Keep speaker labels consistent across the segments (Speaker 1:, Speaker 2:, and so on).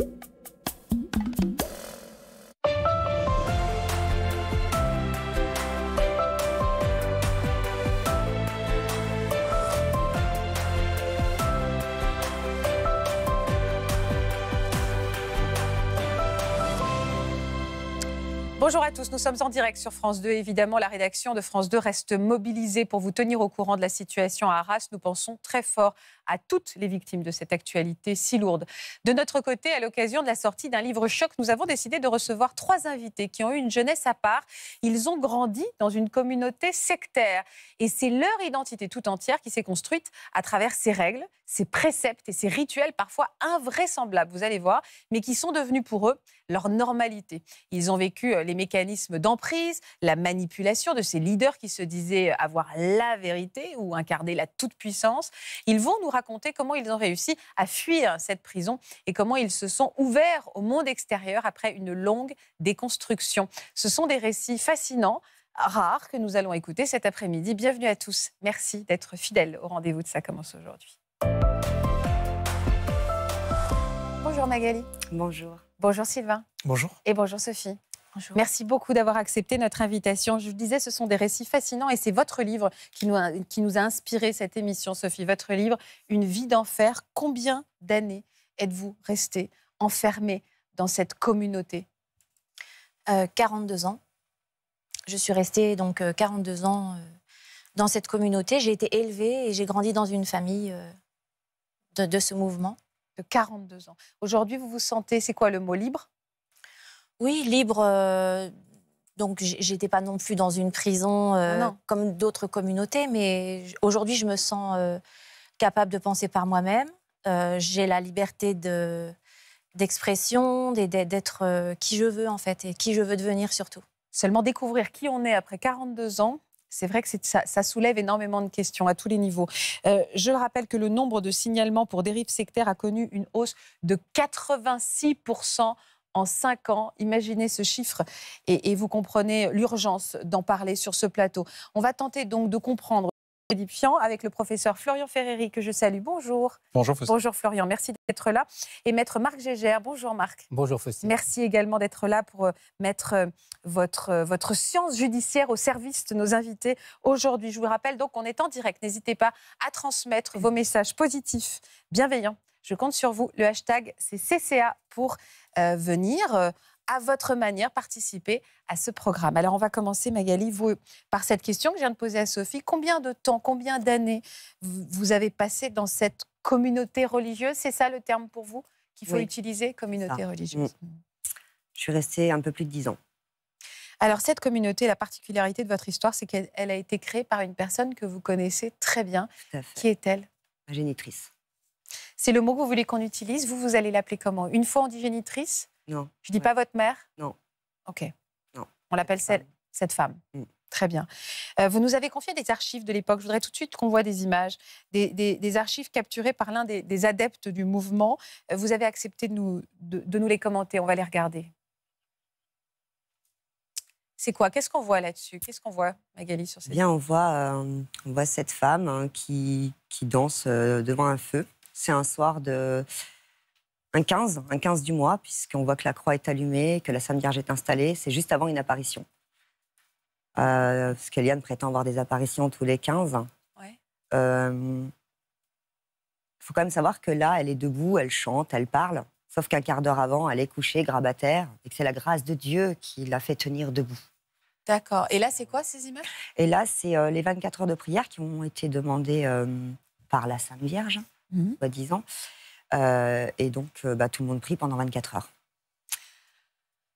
Speaker 1: you Bonjour à tous, nous sommes en direct sur France 2. Évidemment, la rédaction de France 2 reste mobilisée pour vous tenir au courant de la situation à Arras. Nous pensons très fort à toutes les victimes de cette actualité si lourde. De notre côté, à l'occasion de la sortie d'un livre choc, nous avons décidé de recevoir trois invités qui ont eu une jeunesse à part. Ils ont grandi dans une communauté sectaire et c'est leur identité tout entière qui s'est construite à travers ces règles, ces préceptes et ces rituels parfois invraisemblables, vous allez voir, mais qui sont devenus pour eux leur normalité. Ils ont vécu euh, les mécanismes d'emprise, la manipulation de ces leaders qui se disaient avoir la vérité ou incarner la toute-puissance. Ils vont nous raconter comment ils ont réussi à fuir cette prison et comment ils se sont ouverts au monde extérieur après une longue déconstruction. Ce sont des récits fascinants, rares, que nous allons écouter cet après-midi. Bienvenue à tous. Merci d'être fidèles au rendez-vous de Ça commence aujourd'hui. Bonjour Magali. Bonjour. Bonjour Sylvain. Bonjour. Et bonjour Sophie. Bonjour. Merci beaucoup d'avoir accepté notre invitation. Je vous disais, ce sont des récits fascinants et c'est votre livre qui nous, a, qui inspiré cette émission, Sophie. Votre livre, Une vie d'enfer. Combien d'années êtes-vous restée enfermée dans cette communauté 42 euh, ans.
Speaker 2: Je suis restée donc 42 euh, ans euh, dans cette communauté. J'ai été élevée et j'ai grandi dans une famille de, ce mouvement de 42 ans.
Speaker 1: Aujourd'hui, vous vous sentez, c'est quoi le mot libre
Speaker 2: Oui, libre. Euh, donc, j'étais pas non plus dans une prison euh, ah comme d'autres communautés, mais aujourd'hui, je me sens euh, capable de penser par moi-même. J'ai la liberté de
Speaker 1: d'expression, d'être qui je veux en fait et qui je veux devenir surtout. Seulement découvrir qui on est après 42 ans, c'est vrai que ça, soulève énormément de questions à tous les niveaux. Euh, je rappelle que le nombre de signalements pour dérives sectaires a connu une hausse de 86 en 5 ans. Imaginez ce chiffre et vous comprenez l'urgence d'en parler sur ce plateau. On va tenter donc de comprendre Fian avec le professeur Florian Ferreri que je salue. Bonjour. Bonjour Bonjour Florian, merci d'être là. Et maître Marc Gégère. Bonjour Marc. Bonjour Faustine. Merci également d'être là pour euh, mettre euh, votre, euh, votre science judiciaire au service de nos invités aujourd'hui. Je vous rappelle donc qu'on est en direct. N'hésitez pas à transmettre vos messages positifs, bienveillants. Je compte sur vous. Le hashtag, c'est CCA pour venir à votre manière, participer à ce programme. Alors, on va commencer, Magali, vous, par cette question que je viens de poser à Sophie. Combien de temps, combien d'années vous avez passé dans cette communauté religieuse C'est ça le terme pour vous qu'il faut utiliser, communauté religieuse
Speaker 3: mm. Je suis restée un peu plus de dix ans.
Speaker 1: Alors, cette communauté, la particularité de votre histoire, c'est qu'elle a été créée par une personne que vous connaissez très bien. Qui est-elle
Speaker 3: Ma génitrice.
Speaker 1: C'est le mot que vous voulez qu'on utilise. Vous, vous allez l'appeler comment Une fois on dit génitrice non. Je dis pas votre mère Non. Ok. Non. On l'appelle cette, cette femme. Mm. Très bien. Euh, vous nous avez confié des archives de l'époque. Je voudrais tout de suite qu'on voit des images, des, archives capturées par l'un des, adeptes du mouvement. Euh, vous avez accepté de nous, de, nous les commenter. On va les regarder. C'est quoi Qu'est-ce qu'on voit là-dessus Qu'est-ce qu'on voit, Magali, sur ces eh Bien, on
Speaker 3: voit, euh, on voit cette femme hein, qui, danse devant un feu. C'est un soir de, un 15, du mois, puisqu'on voit que la croix est allumée, que la Sainte Vierge est installée. C'est juste avant une apparition. Euh, parce qu'Eliane prétend avoir des apparitions tous les 15. Il euh, faut quand même savoir que là, elle est debout, elle chante, elle parle. Sauf qu'un quart d'heure avant, elle est couchée, grabataire, et que c'est la grâce de Dieu qui l'a fait tenir debout. D'accord. Et là, c'est quoi ces images Et là, c'est euh, les 24 heures de prière qui ont été demandées euh, par la Sainte Vierge, mhm. soi-disant. Euh, et donc, euh, bah, tout le monde prie pendant 24 heures.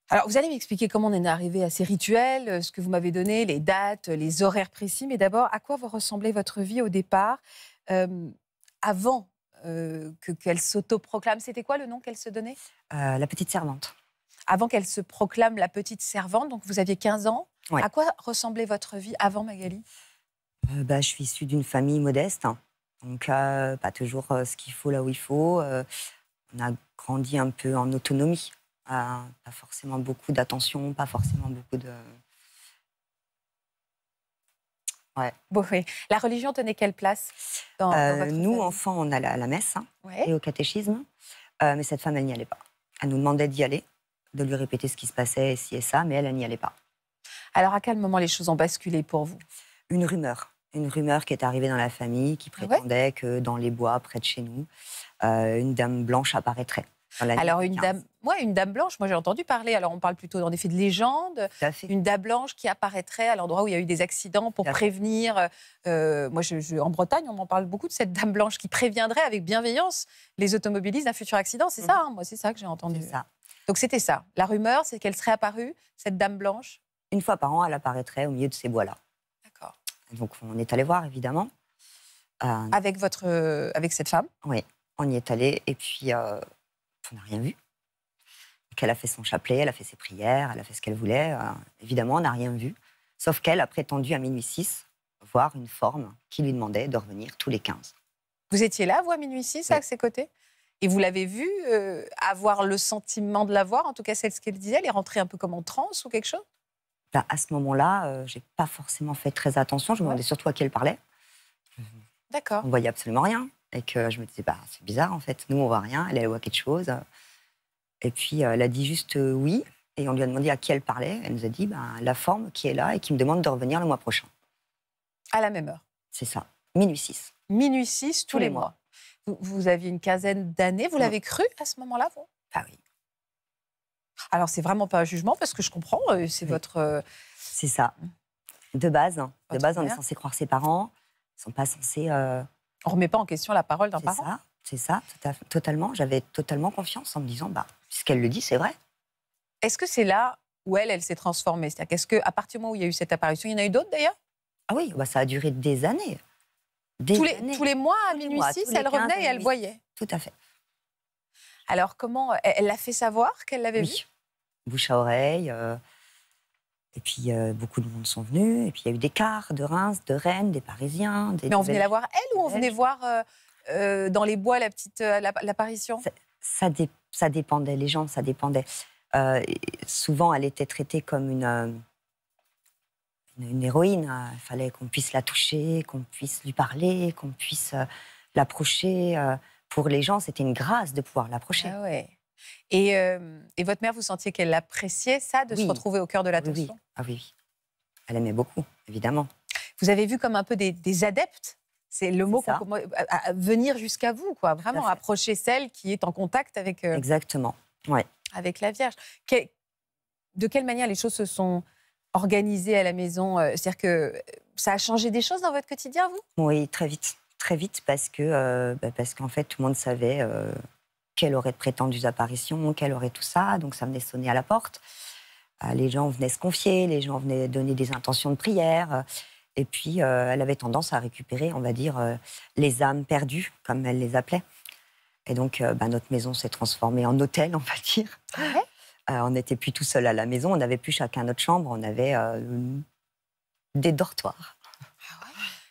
Speaker 3: Alors, vous allez m'expliquer comment on est arrivé à ces rituels, euh,
Speaker 1: ce que vous m'avez donné, les dates, les horaires précis. Mais d'abord, à quoi vous ressemblait votre vie au départ, avant euh, qu'elle s'autoproclame C'était quoi le nom qu'elle se donnait
Speaker 3: La petite servante.
Speaker 1: Avant qu'elle se proclame la petite servante, donc vous aviez 15 ans. À quoi ressemblait votre vie avant Magali
Speaker 3: bah, Je suis issue d'une famille modeste. Hein. Donc, pas toujours euh, ce qu'il faut là où il faut. Euh, on a grandi un peu en autonomie. pas forcément beaucoup d'attention, pas forcément beaucoup de. oui. La religion tenait quelle place dans, euh, votre Nous, enfants, on allait à la messe hein, et au catéchisme. mais cette femme, elle n'y allait pas. Elle nous demandait d'y aller, de lui répéter ce qui se passait, et et ça, mais elle n'y allait pas. Alors, à quel moment les choses ont basculé pour vous Une rumeur une rumeur qui est arrivée dans la famille qui ah prétendait que dans les bois près de chez nous, euh, une dame blanche apparaîtrait. Alors une dame,
Speaker 1: une dame blanche, moi j'ai entendu parler. Alors on parle plutôt en effet de légende, une dame blanche qui apparaîtrait à l'endroit où il y a eu des accidents pour prévenir. Euh, moi en Bretagne, on en parle beaucoup de cette dame blanche qui préviendrait avec bienveillance les automobilistes d'un futur accident. C'est ça, mhm. hein, moi c'est ça que j'ai entendu.
Speaker 3: Donc c'était ça. La rumeur, c'est qu'elle serait apparue cette dame blanche. Une fois par an, elle apparaîtrait au milieu de ces bois-là. Donc on est allé voir, évidemment. Euh, avec, votre, euh, avec cette femme Oui, on y est allé et puis euh, on n'a rien vu. qu'elle elle a fait son chapelet, elle a fait ses prières, elle a fait ce qu'elle voulait. évidemment, on n'a rien vu. Sauf qu'elle a prétendu à minuit 6 voir une forme qui lui demandait de revenir tous les 15.
Speaker 1: Vous étiez là, vous, à minuit 6, à
Speaker 3: ses côtés et vous l'avez vue avoir
Speaker 1: le sentiment de la voir, en tout cas c'est ce qu'elle disait, elle est rentrée un peu comme en transe ou quelque chose
Speaker 3: bah, à ce moment-là, je euh, j'ai pas forcément fait très attention. Je me demandais surtout à qui elle parlait. D'accord. On voyait absolument rien. Et que je me disais, bah, c'est bizarre en fait. Nous, on voit rien. Elle, elle voit quelque chose. Et puis, euh, elle a dit juste euh, oui. Et on lui a demandé à qui elle parlait. Elle nous a dit, bah, la forme qui est là et qui me demande de revenir le mois prochain. À la même heure. C'est ça. Minuit 6.
Speaker 1: Minuit 6 tous, les, mois. Vous, vous, aviez une quinzaine d'années. Vous l'avez cru à ce moment-là, vous Ah oui.
Speaker 3: Alors, c'est vraiment pas un jugement parce que je comprends, euh, c'est votre. Euh, c'est ça. De base, hein. de base, on est censé croire ses parents. Ils sont pas censés. On euh, On remet pas en question la parole d'un parent. C'est ça, c'est ça, totalement. J'avais totalement confiance en me disant, bah, puisqu'elle le dit, c'est vrai.
Speaker 1: Est-ce que c'est là où elle, elle s'est transformée C'est-à-dire qu'est-ce qu'à partir du
Speaker 3: moment où il y a eu cette apparition, il y en a eu d'autres d'ailleurs Ah oui, bah, ça a duré des années. tous, les, mois, à minuit elle revenait et elle voyait. Tout à fait. Alors, comment Elle l'a
Speaker 1: fait savoir qu'elle l'avait
Speaker 3: vu bouche à oreille. Euh, et puis euh, beaucoup de monde sont venus. Et puis il y a eu des cars de Reims, de Rennes, des Parisiens. Mais on venait la voir
Speaker 1: elle ou on venait voir euh, dans les bois la petite l'apparition
Speaker 3: ça, ça, dépendait. Les gens, ça dépendait. souvent, elle était traitée comme une une, héroïne. Hein. Il fallait qu'on puisse la toucher, qu'on puisse lui parler, qu'on puisse l'approcher. pour les gens, c'était une grâce de pouvoir l'approcher. Ah ouais. Euh, et, votre mère, vous sentiez qu'elle appréciait ça, de se retrouver au cœur de l'attention ah oui. Ah oui, elle aimait beaucoup, évidemment.
Speaker 1: Vous avez vu comme un peu des, adeptes c'est le mot à, venir jusqu'à vous, quoi. Vraiment approcher celle qui est en contact avec. Euh,
Speaker 3: Exactement. Ouais.
Speaker 1: Avec la Vierge. de quelle manière les choses se sont organisées à la maison euh, C'est-à-dire que ça a changé des choses dans votre quotidien, vous
Speaker 3: Oui, très vite, très vite, parce que bah, parce qu'en fait tout le monde savait qu'elle aurait de prétendues apparitions, qu'elle aurait tout ça. Donc ça venait sonner à la porte. Euh, les gens venaient se confier, les gens venaient donner des intentions de prière. Et puis, euh, elle avait tendance à récupérer, on va dire, euh, les âmes perdues, comme elle les appelait. Et donc, bah, notre maison s'est transformée en hôtel, on va dire. Ah on n'était plus tout seul à la maison, on n'avait plus chacun notre chambre, on avait des dortoirs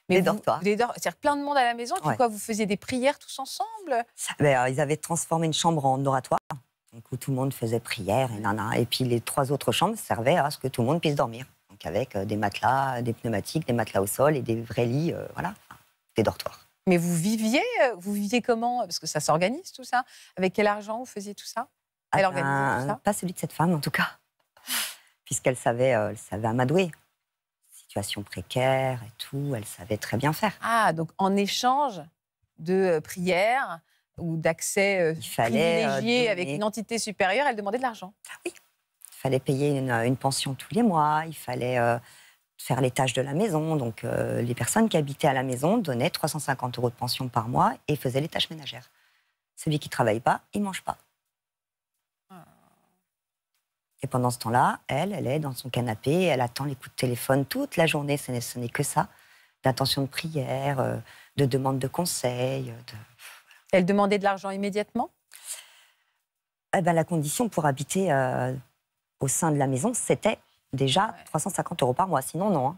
Speaker 3: les dortoirs. C'est-à-dire plein de monde à la maison.
Speaker 1: pourquoi quoi, vous faisiez des prières tous ensemble ben,
Speaker 3: Ils avaient transformé une chambre en oratoire. où tout le monde faisait prière et Et puis les trois autres chambres servaient à ce que tout le monde puisse dormir. Donc avec euh, des matelas, euh, des pneumatiques, des matelas au sol et des vrais lits, euh, voilà, des dortoirs.
Speaker 1: Mais vous viviez, vous viviez comment Parce que ça s'organise tout ça. Avec quel argent vous faisiez tout ça
Speaker 3: ah Elle ben, ça Pas celui de cette femme en tout cas, puisqu'elle savait, savait amadouer situation précaire et tout. Elle savait très bien faire. Ah, donc en échange
Speaker 1: de euh, prières ou d'accès euh, euh, privilégié avec une entité supérieure, elle demandait de l'argent. Ah oui.
Speaker 3: Il fallait payer une, pension tous les mois, il fallait faire les tâches de la maison. Donc, les personnes qui habitaient à la maison donnaient 350 euros de pension par mois et faisaient les tâches ménagères. Celui qui ne travaille pas, il ne mange pas. Et pendant ce temps-là, elle, elle est dans son canapé, elle attend les coups de téléphone toute la journée, ce n'est que ça, d'intention de prière, euh, de demande de conseil. Euh, elle demandait de l'argent immédiatement eh ben, La condition pour habiter euh, au sein de la maison, c'était déjà 350 euros par mois. Sinon, non. Hein.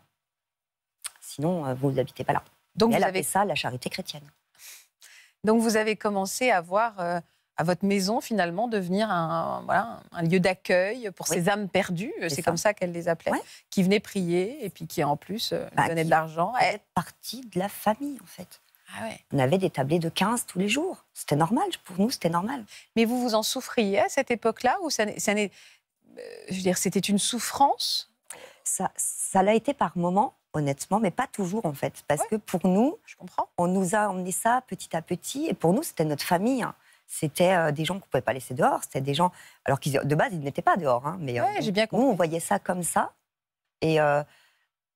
Speaker 3: Sinon, vous n'habitez pas là. Donc, vous avez ça la charité chrétienne.
Speaker 1: Donc, vous avez commencé à voir à votre maison finalement devenir un, voilà, un lieu d'accueil pour ces âmes perdues, c'est comme ça qu'elle les appelait, qui venaient
Speaker 3: prier et puis qui en plus euh, bah, donnaient de l'argent. Elle partie de la famille en fait. Ah on avait des tablés de 15 tous les jours. C'était normal, pour nous c'était normal.
Speaker 1: Mais vous vous en souffriez
Speaker 3: à cette époque-là ou ça, n'est, euh, je veux dire, c'était une souffrance Ça, ça l'a été par moments, honnêtement, mais pas toujours en fait, parce que pour nous, je comprends. on nous a emmené ça petit à petit, et pour nous c'était notre famille. Hein c'était euh, des gens qu'on ne pouvait pas laisser dehors. C'était des gens, alors qu'ils de base ils n'étaient pas dehors, hein, mais euh, nous on voyait ça comme ça et, euh,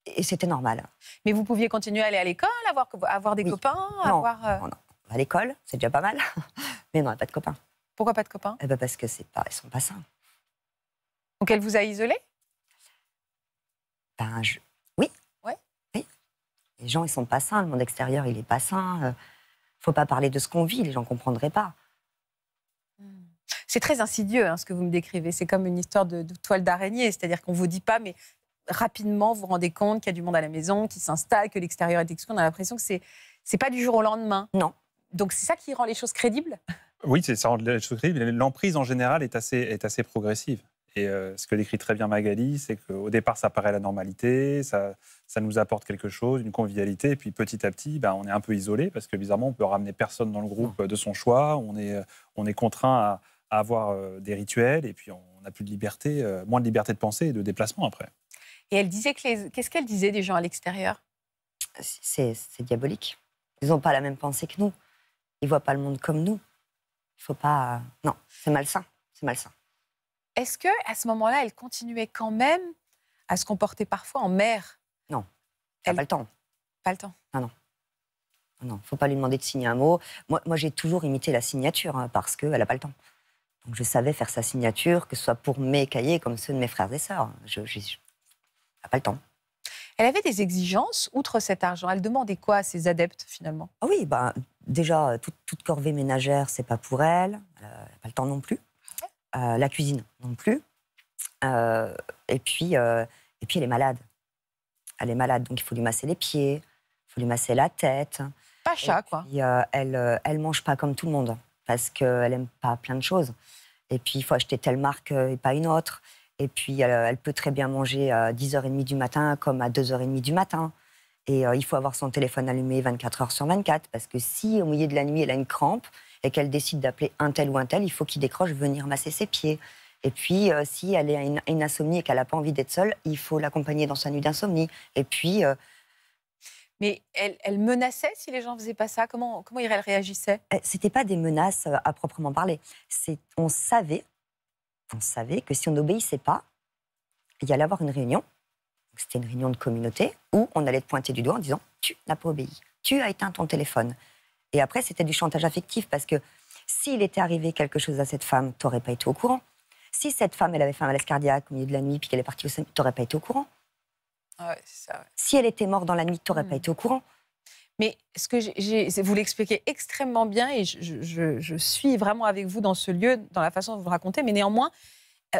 Speaker 3: et c'était normal. Mais vous pouviez continuer à aller à l'école, avoir, avoir des copains, non, Non,
Speaker 1: À
Speaker 3: l'école, c'est déjà pas mal, mais non, pas de copains. Pourquoi pas de copains eh ben parce que c'est pas, ils sont pas sains. Donc elle vous a isolé Ben je... oui. Ouais. Oui. Les gens ils sont pas sains, le monde extérieur il est pas sain faut pas parler de ce qu'on vit, les gens comprendraient pas. C'est très
Speaker 1: insidieux hein, ce que vous me décrivez. C'est comme une histoire de, toile d'araignée, c'est-à-dire qu'on vous dit pas, mais rapidement vous vous rendez compte qu'il y a du monde à la maison, qui s'installe, que l'extérieur est exclu. On a l'impression que c'est c'est pas du jour au lendemain. Non. Donc c'est ça qui rend les choses crédibles.
Speaker 4: Oui, ça rend les choses crédibles. L'emprise en général est assez est assez progressive. Et euh, ce que décrit très bien Magali, c'est qu'au départ, ça paraît la normalité, ça, ça nous apporte quelque chose, une convivialité. Et puis petit à petit, ben, on est un peu isolé parce que bizarrement, on peut ramener personne dans le groupe de son choix. On est, on est contraint à, à avoir euh, des rituels et puis on a plus de liberté, euh, moins de liberté de pensée et de déplacement après.
Speaker 1: Et elle disait que les... qu'est-ce qu'elle disait des gens à l'extérieur
Speaker 4: c'est, diabolique. Ils n'ont pas la même
Speaker 3: pensée que nous. Ils voient pas le monde comme nous. Il faut pas. Euh, non, c'est malsain. C'est malsain.
Speaker 1: Est-ce que à ce moment-là, elle continuait quand même à se comporter parfois
Speaker 3: en mère Non. Elle pas le temps. Pas le temps. Non, non. Non, faut pas lui demander de signer un mot. Moi, moi j'ai toujours imité la signature hein, parce qu'elle n'a pas le temps je savais faire sa signature, que ce soit pour mes cahiers comme ceux de mes frères et sœurs. Je n'ai ah, pas le temps.
Speaker 1: Elle avait des exigences outre cet argent. Elle demandait quoi à ses adeptes finalement
Speaker 3: Ah oui, ben déjà, euh, toute, corvée ménagère, c'est pas pour elle. Elle euh, n'a pas le temps non plus. Euh, la cuisine non plus. et, puis, et puis, elle est malade. Elle est malade, donc il faut lui masser les pieds, il faut lui masser la tête. Pas chat, quoi. elle ne mange pas comme tout le monde parce qu'elle n'aime pas plein de choses. Et puis, il faut acheter telle marque euh, et pas une autre. Et puis, elle, euh, peut très bien manger à 10h30 du matin comme à 2h30 du matin. Et euh, il faut avoir son téléphone allumé 24 h sur 24, parce que si au milieu de la nuit, elle a une crampe et qu'elle décide d'appeler un tel ou un tel, il faut qu'il décroche venir masser ses pieds. Et puis, si elle est une, insomnie et qu'elle n'a pas envie d'être seule, il faut l'accompagner dans sa nuit d'insomnie. Et puis,
Speaker 1: mais elle, menaçait si les gens ne faisaient pas ça
Speaker 3: Comment, comment elle réagissait n'était euh, pas des menaces euh, à proprement parler. on savait, on savait que si on n'obéissait pas, il y allait avoir une réunion. C'était une réunion de communauté où on allait te pointer du doigt en disant tu n'as pas obéi, tu as éteint ton téléphone. Et après, c'était du chantage affectif parce que s'il était arrivé quelque chose à cette femme, t'aurais pas été au courant. Si cette femme, elle avait fait un malaise cardiaque au milieu de la nuit puis qu'elle est partie au tu t'aurais pas été au courant. Ah si elle était morte dans la nuit, tu n'aurais pas hmm. été au courant. Mais ce que j'ai vous
Speaker 1: l'expliquez extrêmement bien et je, suis vraiment avec vous dans ce lieu, dans la façon dont vous, vous racontez, mais néanmoins, euh,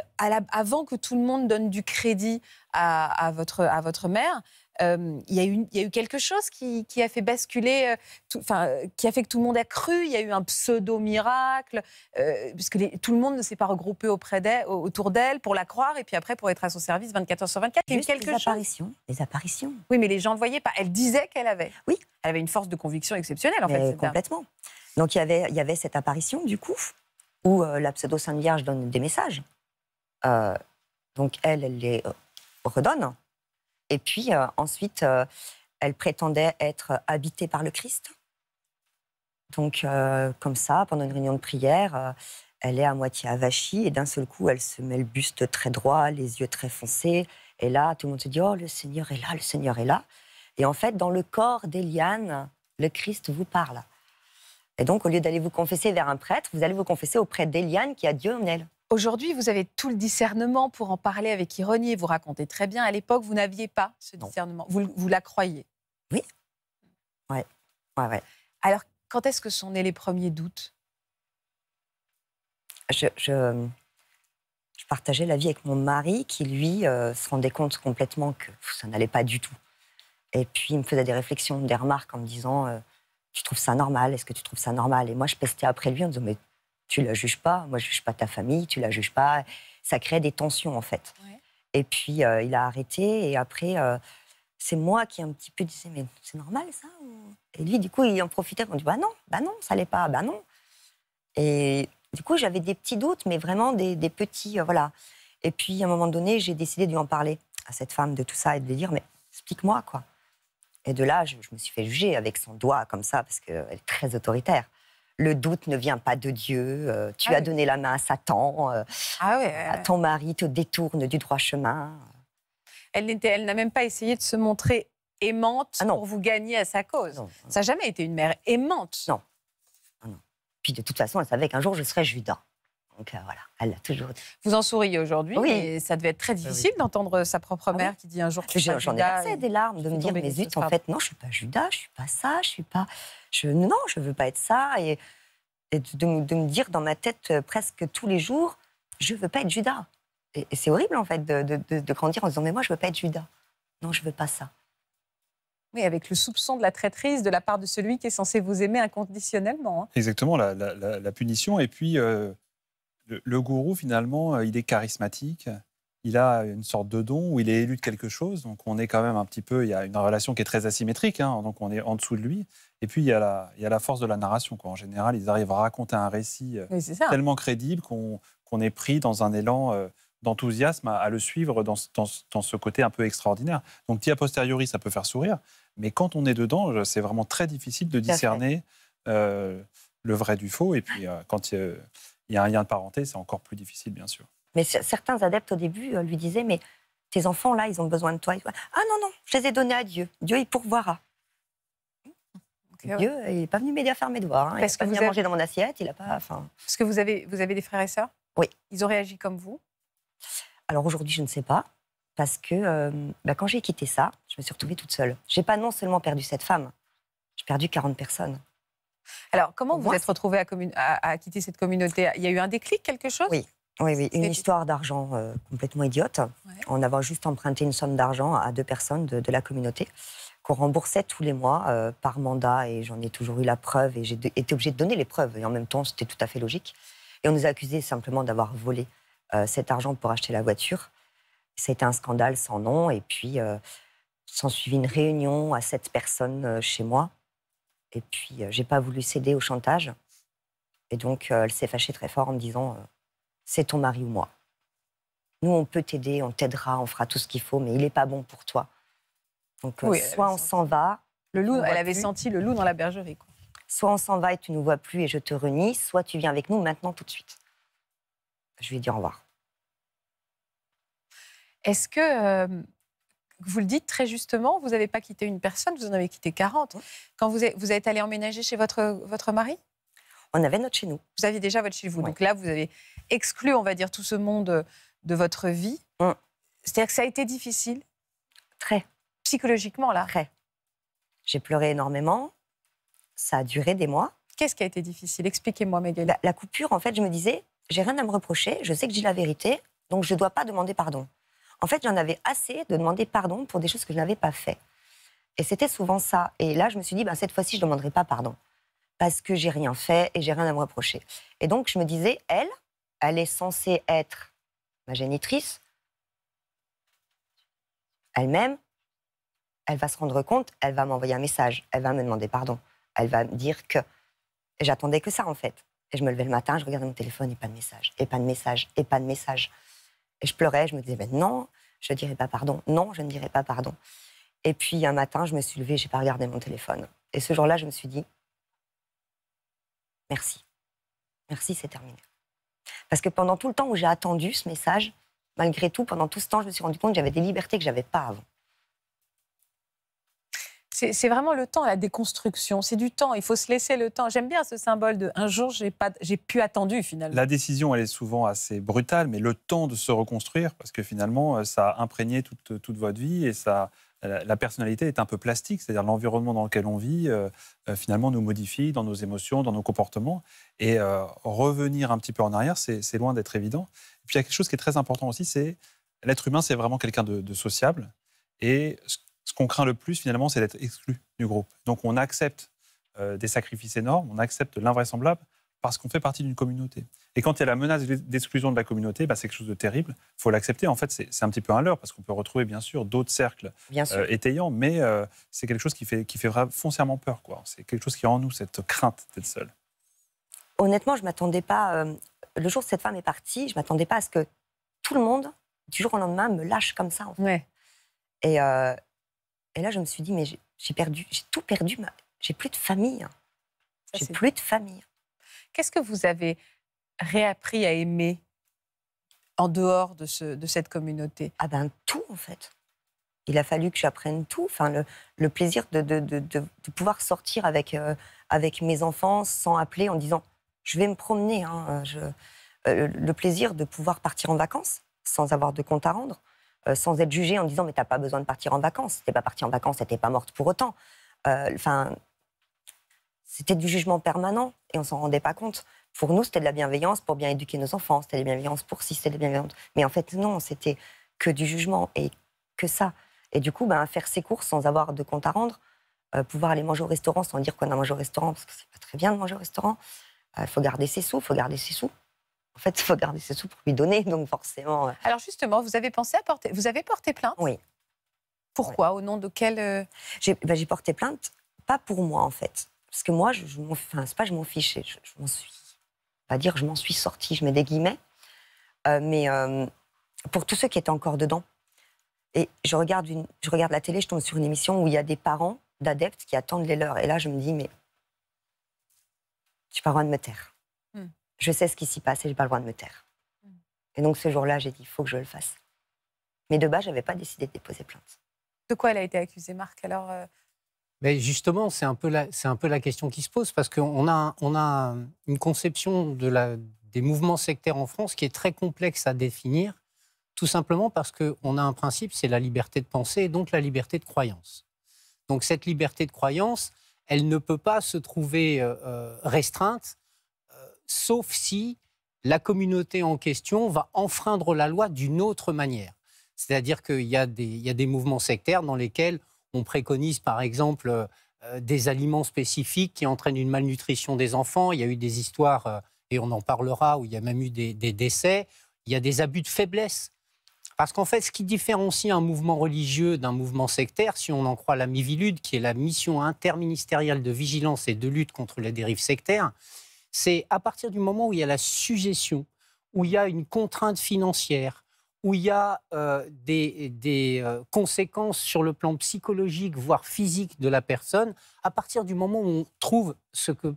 Speaker 1: avant que tout le monde donne du crédit à votre mère, il y, a eu quelque chose qui, a fait basculer, qui a fait que tout le monde a cru. Il y a eu un pseudo-miracle, puisque tout le monde ne s'est pas regroupé auprès d'elle, autour d'elle pour la croire et puis après pour être à son service 24 h sur 24. Il y a eu quelque apparitions. apparitions. Oui, mais les gens ne voyaient pas. Elle disait qu'elle avait. Oui.
Speaker 3: Elle avait une force de conviction exceptionnelle, en fait. Complètement. Donc il y avait, cette apparition, du coup, où la pseudo-sainte vierge donne des messages. Euh, donc elle, elle les redonne. Et puis euh, ensuite, euh, elle prétendait être habitée par le Christ. Donc euh, comme ça, pendant une réunion de prière, elle est à moitié avachie et d'un seul coup, elle se met le buste très droit, les yeux très foncés. Et là, tout le monde se dit Oh, le Seigneur est là, le Seigneur est là. Et en fait, dans le corps d'Eliane, le Christ vous parle. Et donc, au lieu d'aller vous confesser vers un prêtre, vous allez vous confesser auprès d'Eliane qui a Dieu en elle. Aujourd'hui, vous avez tout le discernement pour en parler avec ironie vous racontez très bien. À l'époque, vous n'aviez
Speaker 1: pas ce discernement. Vous, la croyez Oui.
Speaker 3: Ouais. ouais, ouais. Alors,
Speaker 1: quand est-ce que sont nés les premiers doutes
Speaker 3: je, partageais la vie avec mon mari qui, lui, euh, se rendait compte complètement que ça n'allait pas du tout. Et puis, il me faisait des réflexions, des remarques en me disant euh, Tu trouves ça normal Est-ce que tu trouves ça normal Et moi, je pestais après lui en disant Mais tu la juges pas, moi je juge pas ta famille, tu la juges pas. Ça crée des tensions en fait. Et puis euh, il a arrêté et après euh, c'est moi qui un petit peu disais mais c'est normal ça Et lui du coup il en profitait on dit bah non, bah non, ça l'est pas, bah non. Et du coup j'avais des petits doutes mais vraiment des, petits euh, voilà. Et puis à un moment donné j'ai décidé de lui en parler à cette femme de tout ça et de lui dire mais explique-moi quoi. Et de là, je, je, me suis fait juger avec son doigt comme ça, parce qu'elle est très autoritaire le doute ne vient pas de Dieu, euh, tu ah as donné la main à Satan, euh, ah à ton mari te détourne du droit chemin.
Speaker 1: Elle, n'a même pas essayé de se montrer aimante ah pour vous gagner à sa cause. Ça n'a jamais été une mère aimante. Non. non. Puis de toute façon, elle savait qu'un jour je serais Judas. Donc euh, voilà, elle l'a toujours Vous en souriez aujourd'hui, oui. mais ça devait être très ah difficile d'entendre sa propre ah mère qui dit un jour ah, que J'en ai
Speaker 3: des larmes, de me dire, mais zut, en fait, non, je ne suis pas Judas, je ne suis pas ça, je suis pas... Je... Non, je ne veux pas être ça. Et, de, me dire dans ma tête euh, presque tous les jours, je ne veux pas être Judas. Et, c'est horrible, en fait, de, grandir en se disant, mais moi, je ne veux pas être Judas. Non, je ne veux pas ça. Oui, avec le soupçon de la traîtrise de la part de celui qui est censé vous aimer
Speaker 1: inconditionnellement. Hein.
Speaker 4: Exactement, la, punition. Et puis... Euh, le, gourou, finalement, euh, il est charismatique. Il a une sorte de don où il est élu de quelque chose. Donc, on est quand même un petit peu. Il y a une relation qui est très asymétrique. Hein. donc, on est en dessous de lui. Et puis, il y a la, force de la narration. Quoi. En général, ils arrivent à raconter un récit euh, tellement crédible qu'on est pris dans un élan. Euh, d'enthousiasme à, le suivre dans, ce côté un peu extraordinaire. Donc, dit a posteriori, ça peut faire sourire, mais quand on est dedans, c'est vraiment très difficile de discerner le vrai du faux. Et puis, quand, il y a un lien de parenté, c'est encore plus difficile, bien sûr.
Speaker 3: Mais certains adeptes, au début, euh, lui disaient, mais tes enfants, là, ils ont besoin de toi. Ah non, non, je les ai donnés à Dieu. Dieu, il pourvoira. Dieu, euh, il n'est pas venu m'aider à faire mes devoirs. Hein. il n'est pas venu manger dans mon assiette, il a pas... Parce que vous avez, vous avez des frères et sœurs Oui.
Speaker 1: Ils ont réagi comme vous
Speaker 3: Alors aujourd'hui, je ne sais pas. Parce que euh, bah, quand j'ai quitté ça, je me suis retrouvée toute seule. Je n'ai pas non seulement perdu cette femme, j'ai perdu 40 personnes.
Speaker 1: Alors, comment vous vous êtes retrouvée à, à, quitter cette communauté Il y a eu un déclic, quelque chose Oui.
Speaker 3: Oui, oui, une histoire d'argent euh, complètement idiote. en avoir juste emprunté une somme d'argent à deux personnes de, la communauté qu'on remboursait tous les mois euh, par mandat et j'en ai toujours eu la preuve et j'ai été obligée de donner les preuves et en même temps c'était tout à fait logique. Et on nous a accusés simplement d'avoir volé euh, cet argent pour acheter la voiture. C'était un scandale sans nom et puis s'en suivit une réunion à sept personnes chez moi et puis, euh, j'ai pas voulu céder au chantage. Et donc, euh, elle s'est fâchée très fort en me disant euh, C'est ton mari ou moi. Nous, on peut t'aider, on t'aidera, on fera tout ce qu'il faut, mais il n'est pas bon pour toi. Donc, soit on s'en va. Le loup, elle avait senti le loup dans la bergerie. Soit on s'en va et tu ne nous vois plus et je te renie, soit tu viens avec nous maintenant tout de suite. Je lui ai dit au revoir. Est-ce que
Speaker 1: vous le dites très justement, vous n'avez pas quitté une personne, vous en avez quitté 40. Quand vous êtes, vous êtes allé emménager chez votre, votre mari On avait notre chez nous. Vous aviez déjà votre chez vous. Donc là, vous avez exclu, on va dire, tout ce monde de votre vie. Mm. C'est-à-dire que ça a été difficile Très.
Speaker 3: Psychologiquement, là Très. J'ai pleuré énormément. Ça a duré des mois. Qu'est-ce qui a été difficile Expliquez-moi, La, coupure, en fait, je me disais, j'ai rien à me reprocher, je sais que j'ai la vérité, donc je ne dois pas demander pardon. En fait, j'en avais assez de demander pardon pour des choses que je n'avais pas fait. Et c'était souvent ça. Et là, je me suis dit, bah, cette fois-ci, je ne demanderai pas pardon. Parce que j'ai rien fait et j'ai rien à me reprocher. Et donc, je me disais, elle, elle est censée être ma génitrice. Elle-même, elle va se rendre compte, elle va m'envoyer un message, elle va me demander pardon. Elle va me dire que. J'attendais que ça, en fait. Et je me levais le matin, je regardais mon téléphone et pas de message, et pas de message, et pas de message. Et je pleurais, je me disais, non, je ne dirai pas pardon. Non, je ne dirai pas pardon. Et puis un matin, je me suis levée, je n'ai pas regardé mon téléphone. Et ce jour-là, je me suis dit, merci. Merci, c'est terminé. Parce que pendant tout le temps où j'ai attendu ce message, malgré tout, pendant tout ce temps, je me suis rendu compte que j'avais des libertés que je j'avais pas avant. C'est vraiment le temps, la déconstruction. C'est du temps. Il faut se laisser
Speaker 1: le temps. J'aime bien ce symbole de un jour, j'ai pas, j'ai pu attendu finalement. La
Speaker 4: décision, elle est souvent assez brutale, mais le temps de se reconstruire, parce que finalement, euh, ça a imprégné toute, votre vie et ça, euh, la personnalité est un peu plastique, c'est-à-dire l'environnement dans lequel on vit euh, finalement nous modifie dans nos émotions, dans nos comportements. Et revenir un petit peu en arrière, c'est loin d'être évident. Et puis il y a quelque chose qui est très important aussi, c'est l'être humain, c'est vraiment quelqu'un de, sociable. Et ce ce qu'on craint le plus finalement, c'est d'être exclu du groupe. Donc on accepte euh, des sacrifices énormes, on accepte l'invraisemblable parce qu'on fait partie d'une communauté. Et quand il y a la menace d'exclusion de la communauté, bah, c'est quelque chose de terrible. Il faut l'accepter. En fait, c'est un petit peu un leurre parce qu'on peut retrouver bien sûr d'autres cercles euh, étayants, mais euh, c'est quelque chose qui fait, qui fait foncièrement peur. C'est quelque chose qui est en nous, cette crainte d'être seul.
Speaker 3: Honnêtement, je ne m'attendais pas. le jour où cette femme est partie, je ne m'attendais pas à ce que tout le monde, du jour au lendemain, me lâche comme ça. Et, et là, je me suis dit, mais j'ai perdu, j'ai tout perdu, j'ai plus de famille. Hein. J'ai plus de famille. Qu'est-ce que vous avez réappris à aimer en dehors de, cette communauté Ah ben tout, en fait. Il a fallu que j'apprenne tout. Enfin, le, plaisir de, pouvoir sortir avec, euh, avec mes enfants sans appeler en disant je vais me promener. Hein, euh, le plaisir de pouvoir partir en vacances sans avoir de compte à rendre. Euh, sans être jugée en disant mais t'as pas besoin de partir en vacances. T'es pas partie en vacances, n'était pas morte pour autant. Euh, enfin, c'était du jugement permanent et on s'en rendait pas compte. Pour nous, c'était de la bienveillance pour bien éduquer nos enfants, c'était de la bienveillance pour si, c'était de la bienveillance. Mais en fait, non, c'était que du jugement et que ça. Et du coup, ben, faire ses courses sans avoir de compte à rendre, euh, pouvoir aller manger au restaurant sans dire qu'on a mangé au restaurant, parce que c'est pas très bien de manger au restaurant. Il faut garder ses sous, il faut garder ses sous. En fait, il faut garder ses sous pour lui donner, donc forcément. Euh. Alors justement, vous avez pensé à porter, vous avez porté plainte Oui. Pourquoi Au nom de quel euh bah, J'ai porté plainte, pas pour moi en fait, parce que moi, je, m'en... enfin, c'est pas je m'en fiche, je, m'en suis, pas dire je m'en suis sortie, je mets des guillemets, euh, mais pour tous ceux qui étaient encore dedans. Et je regarde, une, je regarde la télé, je tombe sur une émission où il y a des parents d'adeptes qui attendent les leurs, et là, je me dis mais, je pas le droit de me taire je sais ce qui s'y passe et je n'ai pas le droit de me taire. Mm. Et donc ce jour-là, j'ai dit, il faut que je le fasse. Mais de base, je n'avais pas décidé de déposer plainte.
Speaker 1: De quoi elle a été accusée, Marc Alors, euh?
Speaker 5: Mais justement, c'est un, peu la, question qui se pose, parce qu'on a, on a une conception des mouvements sectaires en France qui est très complexe à définir, tout simplement parce qu'on a un principe, c'est la liberté de penser et donc la liberté de croyance. Donc cette liberté de croyance, elle ne peut pas se trouver euh, euh, restreinte sauf si la communauté en question va enfreindre la loi d'une autre manière. C'est-à-dire qu'il y, a des mouvements sectaires dans lesquels on préconise, par exemple, euh, des aliments spécifiques qui entraînent une malnutrition des enfants. Il y a eu des histoires, euh, et on en parlera, où il y a même eu des, décès. Il y a des abus de faiblesse. Parce qu'en fait, ce qui différencie un mouvement religieux d'un mouvement sectaire, si on en croit la Mivilude, qui est la mission interministérielle de vigilance et de lutte contre les dérives sectaires, c'est à partir du moment où il y a la suggestion, où il y a une contrainte financière, où il y a euh, des, euh, conséquences sur le plan psychologique, voire physique de la personne, à partir du moment où on trouve ce que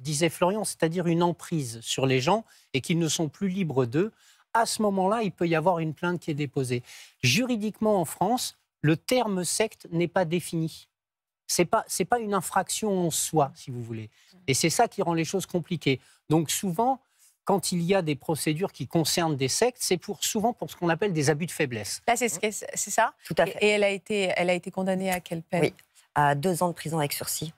Speaker 5: disait Florian, c'est-à-dire une emprise sur les gens et qu'ils ne sont plus libres d'eux, à ce moment-là, il peut y avoir une plainte qui est déposée. Juridiquement, en France, le terme secte n'est pas défini c'est pas c'est pas une infraction en soi, si vous voulez. Et c'est ça qui rend les choses compliquées. Donc souvent, quand il y a des procédures qui concernent des sectes, c'est pour souvent pour ce qu'on appelle des abus de faiblesse.
Speaker 1: Là, c'est ça. Tout à fait. Et, elle a été elle a été condamnée à quelle peine Oui,
Speaker 5: à deux ans de prison avec sursis.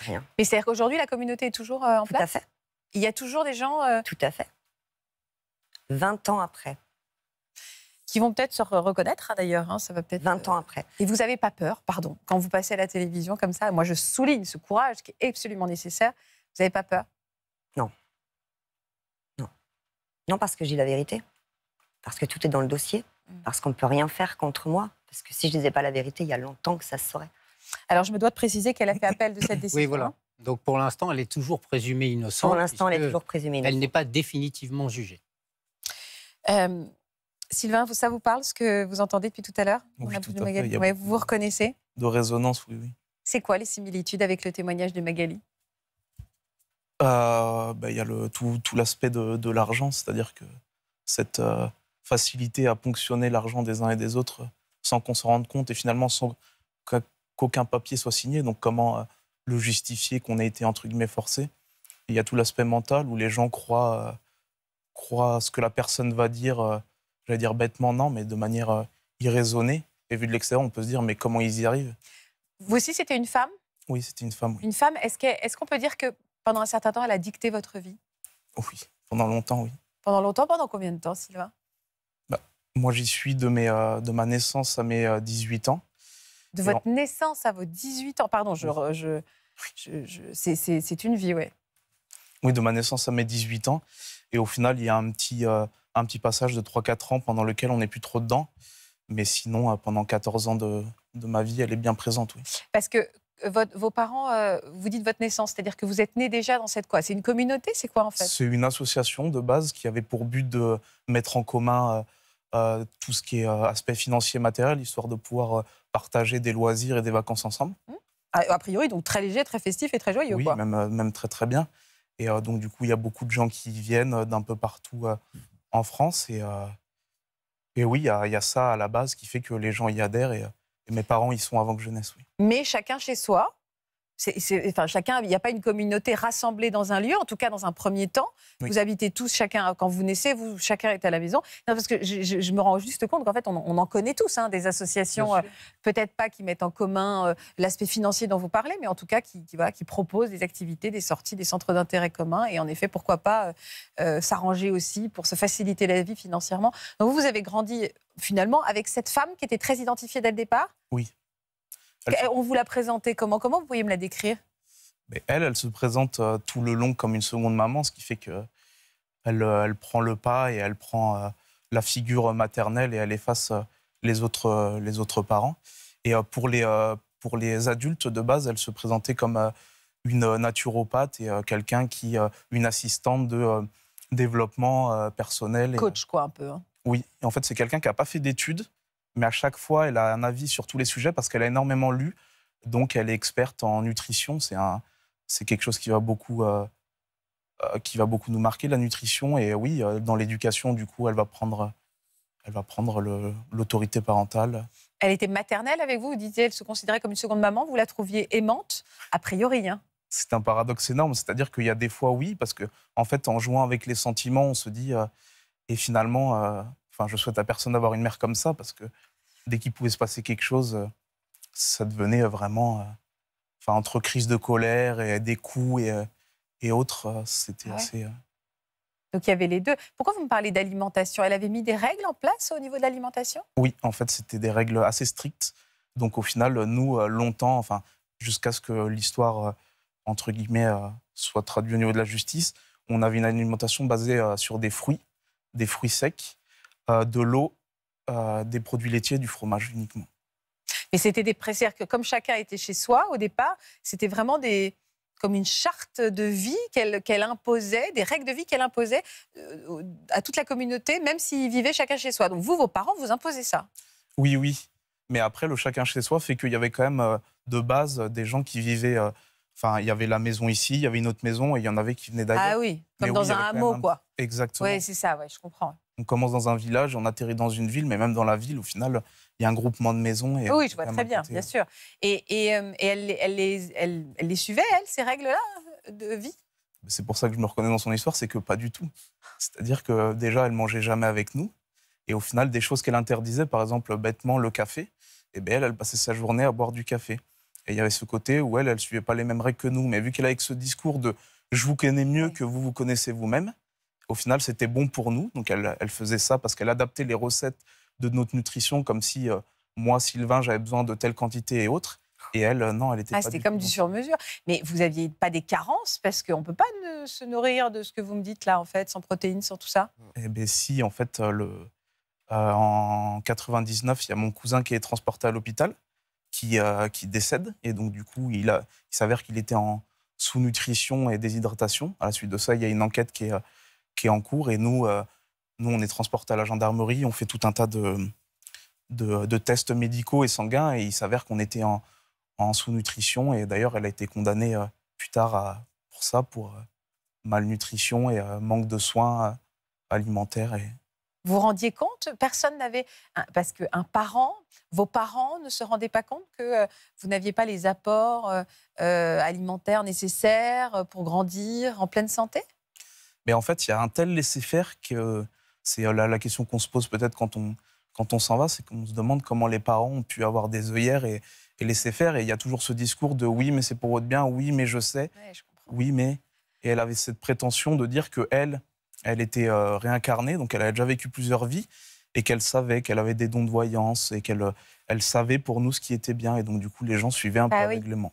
Speaker 5: Rien. Mais
Speaker 1: c'est-à-dire qu'aujourd'hui, la communauté est toujours euh, en Tout place Tout à fait. Il y a toujours des gens. Euh, Tout à fait.
Speaker 3: 20 ans après
Speaker 1: qui vont peut-être se reconnaître hein, d'ailleurs. Hein, ça va peut-être 20 euh, ans après. Et vous n'avez pas peur, pardon, quand vous passez à la télévision comme ça. Moi, je souligne ce courage qui est absolument
Speaker 3: nécessaire. Vous n'avez pas peur Non. Non. Non, parce que j'ai la vérité. Parce que tout est dans le dossier. Mm. Parce qu'on ne peut rien faire contre moi. Parce que si je ne disais pas la vérité, il y a longtemps que ça se saurait. Alors, je me dois de préciser qu'elle a fait appel de cette décision. Oui, voilà. Hein.
Speaker 5: Donc, pour l'instant, elle est toujours présumée innocente. Pour l'instant, elle est toujours présumée innocente. Elle n'est pas définitivement jugée.
Speaker 1: Euh, Sylvain, ça vous parle, ce que vous entendez depuis tout à l'heure oui, Magali. Vous vous reconnaissez
Speaker 6: De résonance, oui, oui.
Speaker 1: C'est quoi les similitudes avec le témoignage de Magali
Speaker 6: euh, bah, Il y a le, tout, l'aspect de, l'argent, c'est-à-dire que cette euh, facilité à ponctionner l'argent des uns et des autres sans qu'on s'en rende compte et finalement sans qu'aucun papier soit signé. Donc comment euh, le justifier qu'on ait été entre guillemets forcé Il y a tout l'aspect mental où les gens croient, croient ce que la personne va dire j'allais dire bêtement non, mais de manière euh, irraisonnée. Et vu de l'extérieur, on peut se dire, mais comment ils y arrivent
Speaker 1: Vous aussi, c'était une femme
Speaker 6: Oui, c'était une femme.
Speaker 1: Une femme, est-ce qu'on est qu'on peut dire que pendant un certain temps, elle a dicté votre vie
Speaker 6: Oui, pendant longtemps, oui.
Speaker 1: Pendant longtemps, pendant combien de temps, Sylvain
Speaker 6: bah, Moi, j'y suis de, mes, euh, de ma naissance à mes 18 euh, ans.
Speaker 1: De votre naissance à vos 18 ans Pardon, je,
Speaker 6: je, je, c'est une vie, oui. Oui, de ma naissance à mes 18 ans. Et au final, il y a un petit un petit passage de 3-4 ans pendant lequel on n'est plus trop dedans. Mais sinon, euh, pendant 14 ans de, de ma vie, elle est bien présente, oui.
Speaker 1: Parce que euh, vos parents, euh, vous dites votre naissance, c'est-à-dire que vous êtes né déjà dans cette quoi C'est une communauté, c'est quoi en fait C'est
Speaker 6: une association de base qui avait pour but de mettre en commun tout ce qui est aspect financier matériel, histoire de pouvoir partager des loisirs et des vacances ensemble. Mmh. Ah, a priori, donc très léger, très festif et très joyeux. Oui, quoi. Même, même très très bien. Et donc, du coup, il y a beaucoup de gens qui viennent d'un peu partout en France. Et, euh, et oui, il y, a ça à la base qui fait que les gens y adhèrent. Et, mes parents y sont avant que je naisse. Oui.
Speaker 1: Mais chacun chez soi, enfin, chacun, il n'y a pas une communauté rassemblée dans un lieu, en tout cas dans un premier temps. Vous habitez tous, chacun, quand vous naissez, vous, chacun est à la maison. parce que je, me rends juste compte qu'en fait, on, en connaît tous, hein, des associations, euh, peut-être pas qui mettent en commun euh, l'aspect financier dont vous parlez, mais en tout cas qui, qui, qui proposent des activités, des sorties, des centres d'intérêt communs. Et en effet, pourquoi pas euh, s'arranger aussi pour se faciliter la vie financièrement. Donc vous, vous avez grandi finalement avec cette femme qui était très identifiée dès le départ
Speaker 6: Oui. Euh, on vous
Speaker 1: l'a présentée comment Comment vous voyez me la décrire
Speaker 6: Elle, elle se présente euh, tout le long comme une seconde maman, ce qui fait que elle, euh, elle prend le pas et elle prend la figure maternelle et elle efface les autres, les autres parents. Et pour les, pour les adultes de base, elle se présentait comme une naturopathe et quelqu'un qui, une assistante de développement personnel. Coach, quoi, un peu. Hein. Oui, en fait, c'est quelqu'un qui n'a pas fait d'études, mais à chaque fois, elle a un avis sur tous les sujets parce qu'elle a énormément lu. Donc, elle est experte en nutrition. C'est un, c'est quelque chose qui va beaucoup, euh, euh, qui va beaucoup nous marquer la nutrition. Et oui, euh, dans l'éducation, du coup, elle va prendre, elle va prendre l'autorité parentale.
Speaker 1: Elle était maternelle avec vous. Vous disiez, elle se considérait comme une seconde maman. Vous la trouviez aimante, a priori. Hein.
Speaker 6: C'est un paradoxe énorme. C'est-à-dire qu'il y a des fois, oui, parce que en fait, en jouant avec les sentiments, on se dit, et finalement. je Enfin, je souhaite à personne d'avoir une mère comme ça parce que dès qu'il pouvait se passer quelque chose, euh, ça devenait euh, vraiment. Euh, enfin, entre crise de colère et des coups et, autres, c'était assez.
Speaker 1: Donc il y avait les deux. Pourquoi vous me parlez d'alimentation Elle avait mis des règles en place au niveau de l'alimentation
Speaker 6: Oui, en fait, c'était des règles assez strictes. Donc au final, nous, longtemps, enfin, jusqu'à ce que l'histoire, entre guillemets, soit traduite au niveau de la justice, on avait une alimentation basée sur des fruits, des fruits secs, de l'eau euh, des produits laitiers, du fromage uniquement.
Speaker 1: Mais c'était des préserves que, comme chacun était chez soi au départ, c'était vraiment des, comme une charte de vie qu'elle imposait, des règles de vie qu'elle imposait euh, à toute la communauté, même s'ils vivaient chacun chez soi. Donc vous, vos parents, vous imposez ça
Speaker 6: Oui, oui. Mais après, le chacun chez soi fait qu'il y avait quand même euh, de base des gens qui vivaient. Enfin, il y avait la maison ici, il y avait une autre maison et il y en avait qui venaient d'ailleurs. Ah oui, comme dans un hameau, quoi. Exactement. Oui, c'est
Speaker 1: ça, ouais, je comprends
Speaker 6: on commence dans un village, on atterrit dans une ville, mais même dans la ville, au final, il y a un groupement de maisons. Et oui, je vois très bien, bien euh.
Speaker 1: sûr. Et, euh, elle, les, suivait, elle, ces règles-là de vie
Speaker 6: C'est pour ça que je me reconnais dans son histoire, c'est que pas du tout. C'est-à-dire que déjà, elle mangeait jamais avec nous. Et au final, des choses qu'elle interdisait, par exemple, bêtement, le café, et eh bien elle, passait sa journée à boire du café. Et il y avait ce côté où elle, elle suivait pas les mêmes règles que nous. Mais vu qu'elle a avec ce discours de je vous connais mieux que vous vous connaissez vous-même, au final, c'était bon pour nous. Donc, elle, faisait ça parce qu'elle adaptait les recettes de notre nutrition comme si euh, moi, Sylvain, j'avais besoin de telle quantité et autre. Et elle, euh, non, elle était ah, C'était comme du
Speaker 1: sur-mesure. Mais vous n'aviez pas des carences parce qu'on ne peut pas se nourrir de ce que vous me dites là, en fait, sans protéines, sans tout ça
Speaker 6: Eh bien, si, en fait, euh, le, en 99, il y a mon cousin qui est transporté à l'hôpital, qui, qui décède. Et donc, du coup, il, il s'avère qu'il était en sous-nutrition et déshydratation. À la suite de ça, il y a une enquête qui est qui est en cours. Et nous, euh, nous, on est transporté à la gendarmerie, on fait tout un tas de, de, tests médicaux et sanguins, et il s'avère qu'on était en, en sous-nutrition. Et d'ailleurs, elle a été condamnée euh, plus tard à, pour ça, pour euh, malnutrition et manque de soins alimentaires. Et...
Speaker 1: Vous rendiez compte Personne n'avait. Parce qu'un parent, vos parents ne se rendaient pas compte que vous n'aviez pas les apports alimentaires nécessaires pour grandir en pleine santé
Speaker 6: mais en fait, il y a un tel laisser-faire que euh, c'est euh, la, question qu'on se pose peut-être quand on, quand on s'en va, c'est qu'on se demande comment les parents ont pu avoir des œillères et, laisser faire. Et il y a toujours ce discours de oui, mais c'est pour votre bien, oui, mais je sais, oui, mais. Et elle avait cette prétention de dire que elle, elle était euh, réincarnée, donc elle avait déjà vécu plusieurs vies et qu'elle savait qu'elle avait des dons de voyance et qu'elle elle savait pour nous ce qui était bien. Et donc, du coup, les gens suivaient un bah peu le règlement.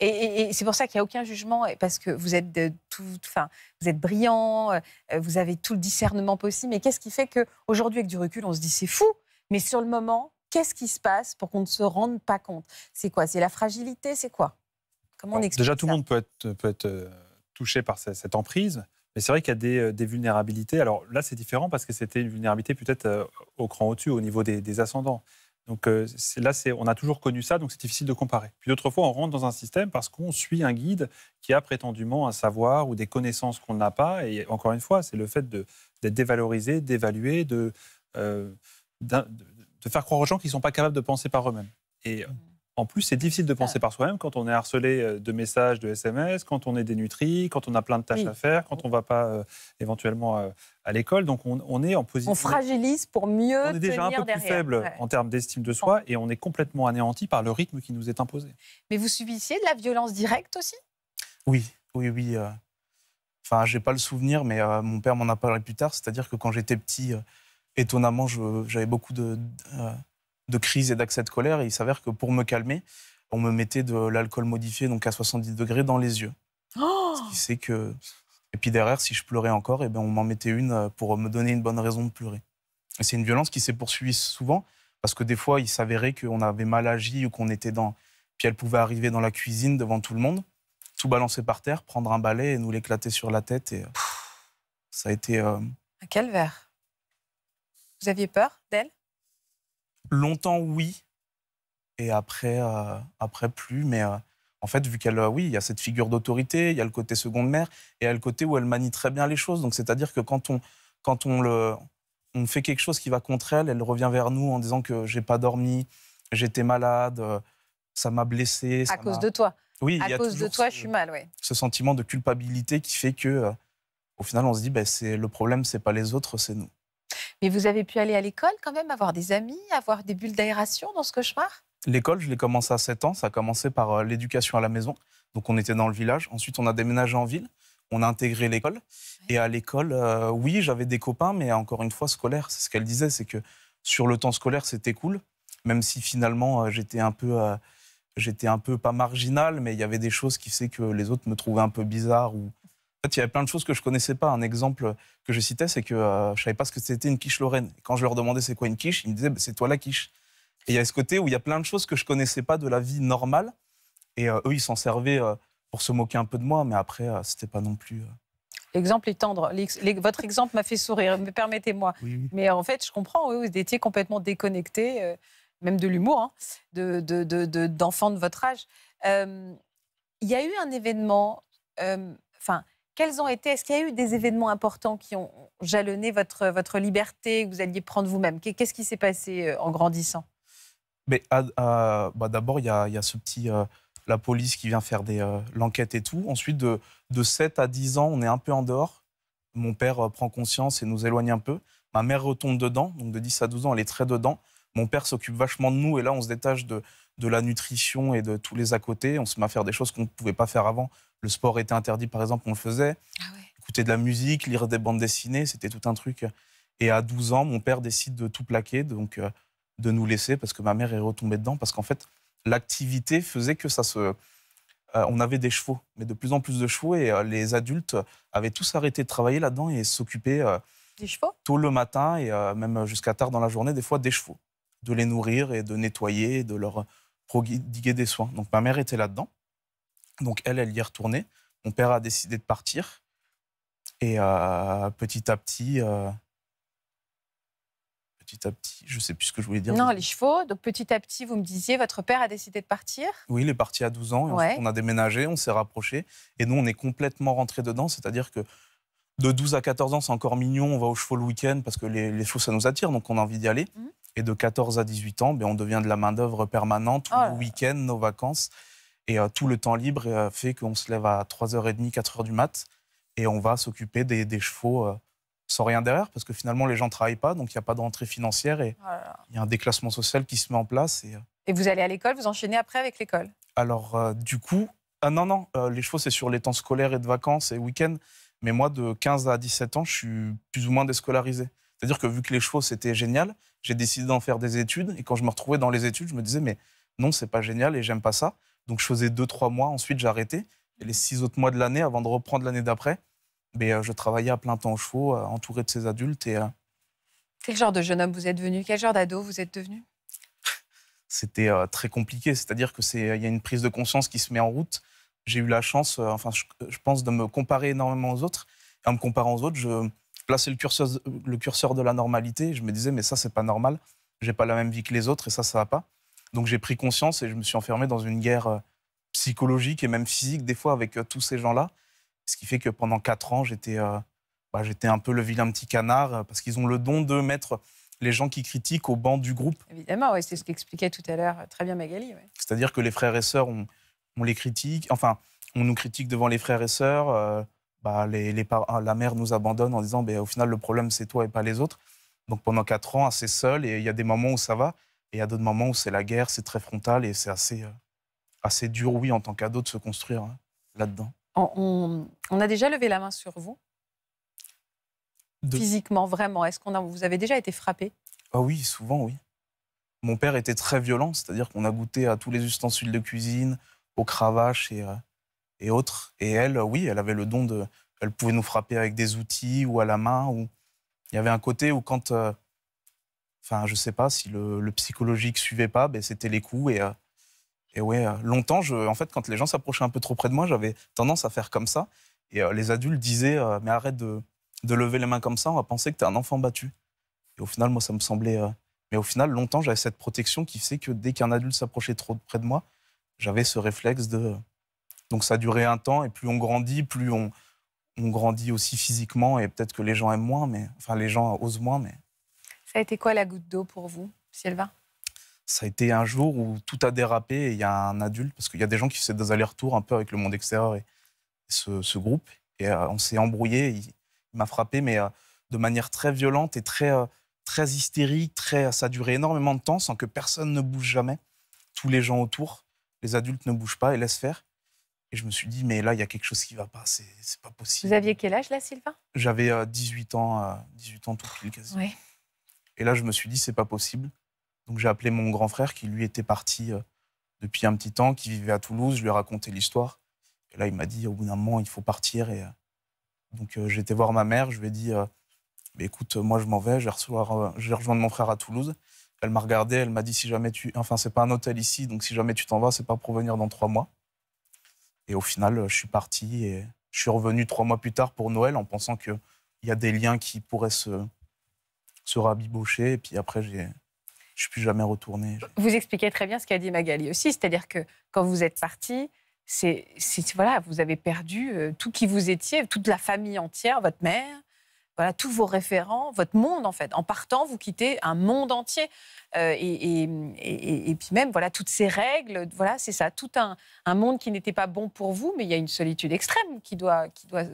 Speaker 1: Et, c'est pour ça qu'il n'y a aucun jugement, parce que vous êtes, tout, vous êtes brillant, euh, vous avez tout le discernement possible. Mais qu'est-ce qui fait qu'aujourd'hui, avec du recul, on se dit c'est fou Mais sur le moment, qu'est-ce qui se passe pour qu'on ne se rende pas compte C'est quoi C'est la fragilité C'est quoi Comment on
Speaker 4: Déjà, tout le monde peut être, peut être euh, touché par cette, emprise. Mais c'est vrai qu'il y a euh, des, vulnérabilités. Alors là, c'est différent parce que c'était une vulnérabilité peut-être au cran au-dessus, au niveau des ascendants. Donc euh, là, on a toujours connu ça, donc c'est difficile de comparer. Puis d'autres fois, on rentre dans un système parce qu'on suit un guide qui a prétendument un savoir ou des connaissances qu'on n'a pas. Et encore une fois, c'est le fait d'être dévalorisé, d'évaluer, euh, de, de, faire croire aux gens qu'ils ne sont pas capables de penser par eux-mêmes. Et mmh. En plus, c'est difficile de penser ah. par soi-même quand on est harcelé euh, de messages, de SMS, quand on est dénutri, quand on a plein de tâches à faire, quand on ne va pas euh, éventuellement euh, à l'école. Donc, on, est en position. On
Speaker 1: fragilise pour mieux. On est déjà un peu plus faible en
Speaker 4: termes d'estime de soi et on est complètement anéanti par le rythme qui nous est imposé.
Speaker 1: Mais vous subissiez de la violence directe aussi
Speaker 4: Oui,
Speaker 6: oui, oui. Enfin, Enfin, j'ai pas le souvenir, mais mon père m'en a parlé plus tard. C'est-à-dire que quand j'étais petit, étonnamment, j'avais beaucoup de de crise et d'accès de colère. Et il s'avère que pour me calmer, on me mettait de l'alcool modifié, donc à 70 degrés, dans les yeux.
Speaker 5: Ce qui
Speaker 6: sait oh que. Et puis derrière, si je pleurais encore, eh ben, on m'en mettait une euh, pour me donner une bonne raison de pleurer. Et c'est une violence qui s'est poursuivie souvent, parce que des fois, il s'avérait qu'on avait mal agi ou qu'on était dans. Puis elle pouvait arriver dans la cuisine devant tout le monde, tout balancer par terre, prendre un balai et nous l'éclater sur la tête. Et euh, ça a été. À euh,
Speaker 1: Un calvaire. Vous aviez peur d'elle
Speaker 6: longtemps, oui. Et après, euh, après plus. Mais euh, en fait, vu qu'elle, euh, oui, il y a cette figure d'autorité, il y a le côté seconde mère, et il y a le côté où elle manie très bien les choses. Donc, c'est-à-dire que quand on, quand on le, on fait quelque chose qui va contre elle, elle revient vers nous en disant que j'ai pas dormi, j'étais malade, ça m'a blessé. À cause de toi. Oui, à cause de toi, je suis mal, oui. Ce sentiment de culpabilité qui fait que, au final, on se dit, ben, c'est le problème, c'est pas les autres, c'est nous.
Speaker 1: Mais vous avez pu aller à l'école quand même, avoir des amis, avoir des bulles d'aération dans ce cauchemar
Speaker 6: L'école, je l'ai commencé à 7 ans. Ça a commencé par euh, l'éducation à la maison. Donc on était dans le village. Ensuite, on a déménagé en ville. On a intégré l'école. Et à l'école, euh, oui, j'avais des copains, mais encore une fois, scolaire. C'est ce qu'elle disait, c'est que sur le temps scolaire, c'était cool. Même si finalement, euh, j'étais un peu... j'étais un peu pas marginal, mais il y avait des choses qui faisaient que les autres me trouvaient un peu bizarre ou fait, il y avait plein de choses que je connaissais pas. Un exemple que je citais, c'est que je euh, je savais pas ce que c'était une quiche lorraine. quand je leur demandais c'est quoi une quiche, ils me disaient bah, c'est toi la quiche. Et il y a ce côté où il y a plein de choses que je connaissais pas de la vie normale. Et euh, eux, ils s'en servaient euh, pour se moquer un peu de moi, mais après, c'était pas non plus.
Speaker 1: L'exemple est tendre. votre exemple m'a fait sourire, permettez-moi. Mais en fait, je comprends, vous étiez complètement déconnecté, même de l'humour, hein, de, de, d'enfants de, votre âge. Il y a eu un événement, enfin, quels ont été Est-ce qu'il y a eu des événements importants qui ont jalonné votre, votre liberté que vous alliez prendre vous-même Qu'est-ce qui s'est passé euh, en grandissant
Speaker 6: Mais ah, ah, bah, d'abord, il y a, ce petit euh, la police qui vient faire euh, l'enquête et tout. Ensuite, de, de 7 à 10 ans, on est un peu en dehors. Mon père prend conscience et nous éloigne un peu. Ma mère retombe dedans, donc de 10 à 12 ans, elle est très dedans. Mon père s'occupe vachement de nous et là, on se détache de, de la nutrition et de tous les à côté. On se met à faire des choses qu'on ne pouvait pas faire avant. Le sport était interdit, par exemple, on le faisait. Ah Écouter de la musique, lire des bandes dessinées, c'était tout un truc. Et à 12 ans, mon père décide de tout plaquer, donc euh, de nous laisser parce que ma mère est retombée dedans. Parce qu'en fait, l'activité faisait que ça se. Euh, on avait des chevaux, mais de plus en plus de chevaux, et euh, les adultes avaient tous arrêté de travailler là-dedans et s'occuper des Tôt le matin et même jusqu'à tard dans la journée, des fois des chevaux. De les nourrir et de nettoyer, de leur prodiguer des soins. Donc ma mère était là-dedans. Donc elle, elle y est retournée. Mon père a décidé de partir. Et euh, petit à petit, euh, petit à petit, je ne sais plus ce que je voulais dire. Non, les
Speaker 1: chevaux. Donc petit à petit, vous me disiez, votre père a décidé de partir
Speaker 6: Oui, il est parti à 12 ans. on a déménagé, on s'est rapproché Et nous, on est complètement rentré dedans. C'est-à-dire que de 12 à 14 ans, c'est encore mignon. On va aux chevaux le week-end parce que les, chevaux, ça nous attire. Donc on a envie d'y aller. Mhm. Et de 14 à 18 ans, ben, on devient de la main-d'œuvre permanente, oh nos week-ends, nos vacances. Et euh, tout le temps libre euh, fait qu'on se lève à 3h30, 4h du mat, et on va s'occuper des, chevaux euh, sans rien derrière, parce que finalement, les gens ne travaillent pas, donc il n'y a pas d'entrée financière, et oh il y a un déclassement social qui se met en place. Et,
Speaker 1: et vous allez à l'école, vous enchaînez après avec l'école
Speaker 6: Alors, du coup, ah non, non, les chevaux, c'est sur les temps scolaires et de vacances et week-ends, mais moi, de 15 à 17 ans, je suis plus ou moins déscolarisé. C'est-à-dire que vu que les chevaux, c'était génial, j'ai décidé d'en faire des études. Et quand je me retrouvais dans les études, je me disais, mais non, c'est pas génial et j'aime pas ça. Donc je faisais deux, trois mois, ensuite j'arrêtais Et les six autres mois de l'année, avant de reprendre l'année d'après, mais ben, euh, je travaillais à plein temps au chevaux, euh, entouré de ces adultes. Et, euh,
Speaker 1: Quel genre de jeune homme vous êtes devenu Quel genre d'ado vous êtes devenu
Speaker 6: C'était très compliqué, c'est-à-dire qu'il y a une prise de conscience qui se met en route. J'ai eu la chance, enfin, je, pense, de me comparer énormément aux autres. en me comparant aux autres, je, Placer le curseur, le curseur de la normalité. Je me disais, mais ça, c'est pas normal. J'ai pas la même vie que les autres et ça, ça va pas. Donc j'ai pris conscience et je me suis enfermé dans une guerre euh, psychologique et même physique, des fois, avec euh, tous ces gens-là. Ce qui fait que pendant quatre ans, j'étais euh, bah, j'étais un peu le vilain petit canard parce qu'ils ont le don de mettre les gens qui critiquent au banc du groupe.
Speaker 1: Évidemment, ouais, c'est ce qu'expliquait tout à l'heure très bien Magali.
Speaker 6: C'est-à-dire que les frères et sœurs, on, les critique, enfin, on nous critique devant les frères et sœurs. Bah, ah, la mère nous abandonne en disant ben, au final, le problème, c'est toi et pas les autres. Donc pendant quatre ans, assez seul, et il y a des moments où ça va, et il y a d'autres moments où c'est la guerre, c'est très frontal, et c'est assez, euh, assez dur, oui, en tant qu'ado, de se construire hein, là-dedans. On,
Speaker 1: a déjà levé la main sur vous Physiquement, vraiment Est-ce qu'on vous avez déjà été frappé
Speaker 6: Ah oui, souvent, oui. Mon père était très violent, c'est-à-dire qu'on a goûté à tous les ustensiles de cuisine, aux cravaches, et euh, et autres. Et elle, euh, oui, elle avait le don de. Elle pouvait nous frapper avec des outils ou à la main. Ou... Il y avait un côté où quand. Euh, enfin, je sais pas, si le, le psychologique suivait pas, ben, c'était les coups. Et, oui, euh, et ouais, longtemps, je... en fait, quand les gens s'approchaient un peu trop près de moi, j'avais tendance à faire comme ça. Et les adultes disaient Mais arrête de... de, lever les mains comme ça, on va penser que tu es un enfant battu. Et au final, moi, ça me semblait. Mais au final, longtemps, j'avais cette protection qui faisait que dès qu'un adulte s'approchait trop près de moi, j'avais ce réflexe de donc ça a duré un temps, et plus on grandit, plus on, grandit aussi physiquement, et peut-être que les gens aiment moins, mais enfin les gens osent moins. Mais...
Speaker 1: Ça a été quoi la goutte d'eau pour vous, Sylvain
Speaker 6: ça a été un jour où tout a dérapé et il y a un adulte, parce qu'il y a des gens qui faisaient des allers-retours un peu avec le monde extérieur et ce, groupe. Et euh, on s'est embrouillé, il, m'a frappé, mais euh, de manière très violente et très, euh, très hystérique. Très, ça a duré énormément de temps sans que personne ne bouge jamais. Tous les gens autour, les adultes ne bougent pas et laissent faire. Et je me suis dit, mais là, il y a quelque chose qui ne va pas, c'est pas
Speaker 1: possible. Vous aviez quel âge là, Sylvain
Speaker 6: J'avais 18 euh, ans, 18 euh, ans tout pile quasiment. Et là, je me suis dit, c'est pas possible. Donc j'ai appelé mon grand frère qui, lui, était parti euh, depuis un petit temps, qui vivait à Toulouse. Je lui ai raconté l'histoire. Et là, il m'a dit, au bout d'un moment, il faut partir. Et donc j'ai été voir ma mère, je lui ai dit, écoute, moi, je m'en vais, je vais, rejoindre mon frère à Toulouse. Elle m'a regardé, elle m'a dit si jamais tu. Enfin, c'est pas un hôtel ici, donc si jamais tu t'en vas, c'est pas pour venir dans trois mois. Et au final, euh, je suis parti et je suis revenu trois mois plus tard pour Noël en pensant qu'il y a des liens qui pourraient se, se rabibocher. Et puis après, je je suis plus jamais retourné.
Speaker 1: Vous expliquez très bien ce qu'a dit Magali aussi, c'est-à-dire que quand vous êtes parti, c'est, voilà, vous avez perdu euh, tout qui vous étiez, toute la famille entière, votre mère, voilà, tous vos référents, votre monde en fait. En partant, vous quittez un monde entier. Euh, et, puis même, voilà, toutes ces règles, voilà, c'est ça, tout un, monde qui n'était pas bon pour vous, mais il y a une solitude extrême qui doit,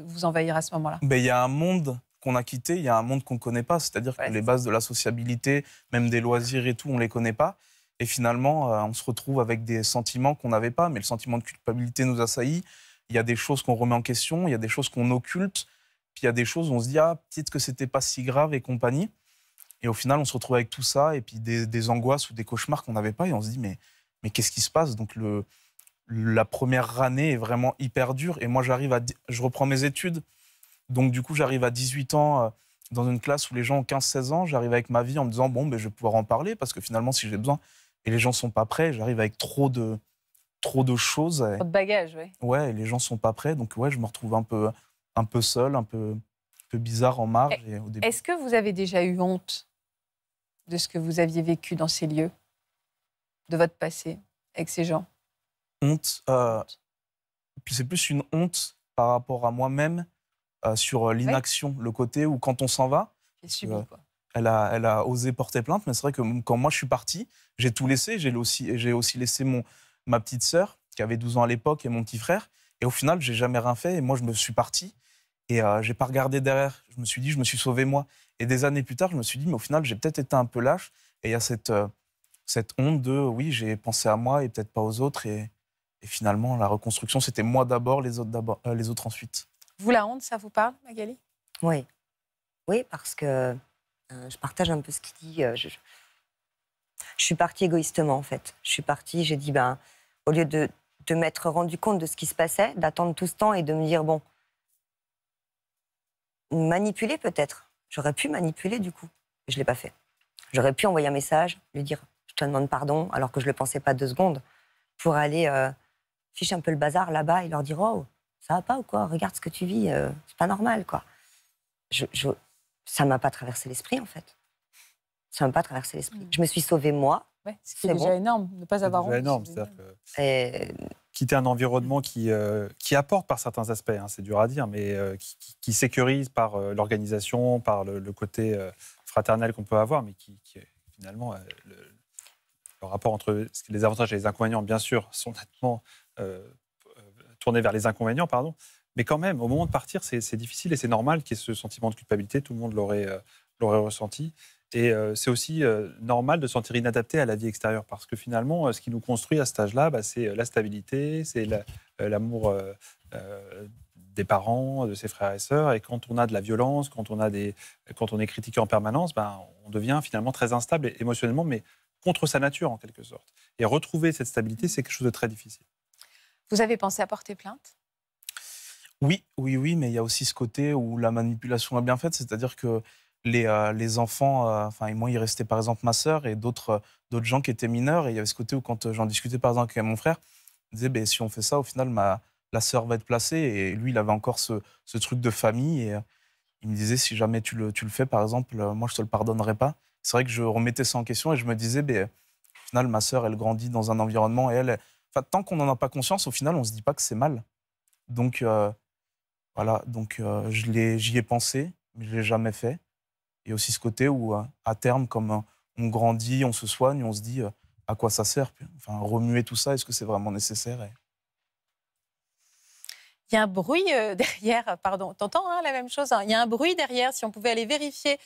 Speaker 1: vous envahir à ce moment-là.
Speaker 6: Mais il y a un monde qu'on a quitté, il y a un monde qu'on ne connaît pas, c'est-à-dire que les bases de la sociabilité, même des loisirs et tout, on ne les connaît pas. Et finalement, euh, on se retrouve avec des sentiments qu'on n'avait pas, mais le sentiment de culpabilité nous assaillit. Il y a des choses qu'on remet en question, il y a des choses qu'on occulte. Puis il y a des choses, où on se dit, ah, peut-être que c'était pas si grave et compagnie. Et au final, on se retrouve avec tout ça et puis des, angoisses ou des cauchemars qu'on n'avait pas et on se dit, mais, mais qu'est-ce qui se passe Donc le, la première année est vraiment hyper dure et moi, j'arrive à, je reprends mes études. Donc du coup, j'arrive à 18 ans euh, dans une classe où les gens ont 15-16 ans. J'arrive avec ma vie en me disant, bon, ben, je vais pouvoir en parler parce que finalement, si j'ai besoin et les gens sont pas prêts, j'arrive avec trop de, trop de choses. Trop de bagages, oui. Ouais, les gens sont pas prêts. Donc ouais, je me retrouve un peu un peu seul, un peu, bizarre en marge. Eh, est-ce
Speaker 1: que vous avez déjà eu honte de ce que vous aviez vécu dans ces lieux, de votre passé avec ces gens
Speaker 6: Honte. Euh, c'est plus une honte par rapport à moi-même euh, sur euh, l'inaction, le côté où quand on s'en va, Elle, a, osé porter plainte, mais c'est vrai que quand moi je suis parti, j'ai tout laissé. J'ai aussi, aussi laissé mon, ma petite sœur, qui avait 12 ans à l'époque, et mon petit frère. Et au final, j'ai jamais rien fait. Et moi, je me suis parti. Et euh, j'ai pas regardé derrière. Je me suis dit, je me suis sauvé moi. Et des années plus tard, je me suis dit, mais au final, j'ai peut-être été un peu lâche. Et il y a cette, euh, cette honte de, oui, j'ai pensé à moi et peut-être pas aux autres. Et, finalement, la reconstruction, c'était moi d'abord, les autres euh, les autres ensuite.
Speaker 1: Vous, la honte, ça vous parle, Magali
Speaker 3: Oui. Oui, parce que euh, je partage un peu ce qu'il dit. Je, je, suis partie égoïstement, en fait. Je suis partie, j'ai dit, ben, au lieu de de m'être rendu compte de ce qui se passait, d'attendre tout ce temps et de me dire, bon, manipuler peut-être. J'aurais pu manipuler du coup. Je ne l'ai pas fait. J'aurais pu envoyer un message, lui dire, je te demande pardon, alors que je ne le pensais pas deux secondes, pour aller euh, ficher un peu le bazar là-bas et leur dire, oh, ça va pas ou quoi Regarde ce que tu vis, euh, c'est pas normal quoi. Je, ça m'a pas traversé l'esprit en fait.
Speaker 4: Ça m'a pas traversé l'esprit. Mmh. Je me suis sauvée moi,
Speaker 1: Ouais, c'est déjà énorme, ne pas avoir honte. énorme, c'est-à-dire
Speaker 4: Et... quitter un environnement qui, euh, qui apporte par certains aspects, hein, c'est dur à dire, mais euh, qui, sécurise par euh, l'organisation, par le, côté fraternel qu'on peut avoir, mais qui, finalement, le, le, rapport entre les avantages et les inconvénients, bien sûr, sont nettement tournés vers les inconvénients, pardon, mais quand même, au moment de partir, c'est difficile et c'est normal qu'il y ait ce sentiment de culpabilité, tout le monde l'aurait ressenti. Et euh, c'est aussi euh, normal de se sentir inadapté à la vie extérieure parce que finalement, euh, ce qui nous construit à cet âge-là, bah, c'est la stabilité, c'est l'amour des parents, de ses frères et sœurs. Et quand on a de la violence, quand on, a des, quand on est critiqué en permanence, bah, on devient finalement très instable émotionnellement, mais contre sa nature en quelque sorte. Et retrouver cette stabilité, c'est quelque chose de très difficile.
Speaker 1: Vous avez pensé à porter plainte
Speaker 4: Oui,
Speaker 6: oui, oui, mais il y a aussi ce côté où la manipulation est bien faite, c'est-à-dire que les, euh, les enfants, euh, enfin, et moi, il restait par exemple ma sœur et euh, d'autres gens qui étaient mineurs. Et il y avait ce côté où, quand j'en discutais par exemple avec mon frère, il disait bah, si on fait ça, au final, ma, la sœur va être placée. Et lui, il avait encore ce, ce truc de famille. Et il me disait si jamais tu le, tu le fais, par exemple, moi, je te le pardonnerai pas. C'est vrai que je remettais ça en question et je me disais ben, au final, ma sœur, elle grandit dans un environnement et elle. Enfin, tant qu'on n'en a pas conscience, au final, on ne se dit pas que c'est mal. Donc, voilà, donc j'y ai pensé, mais je ne l'ai jamais fait et aussi ce côté où, euh, à terme, comme euh, on grandit, on se soigne, on se dit euh, à quoi ça sert Enfin, remuer tout ça, est-ce que c'est vraiment nécessaire
Speaker 1: Il y a un bruit derrière, pardon, t'entends hein, la même chose hein? Il y a un bruit derrière, si on pouvait aller vérifier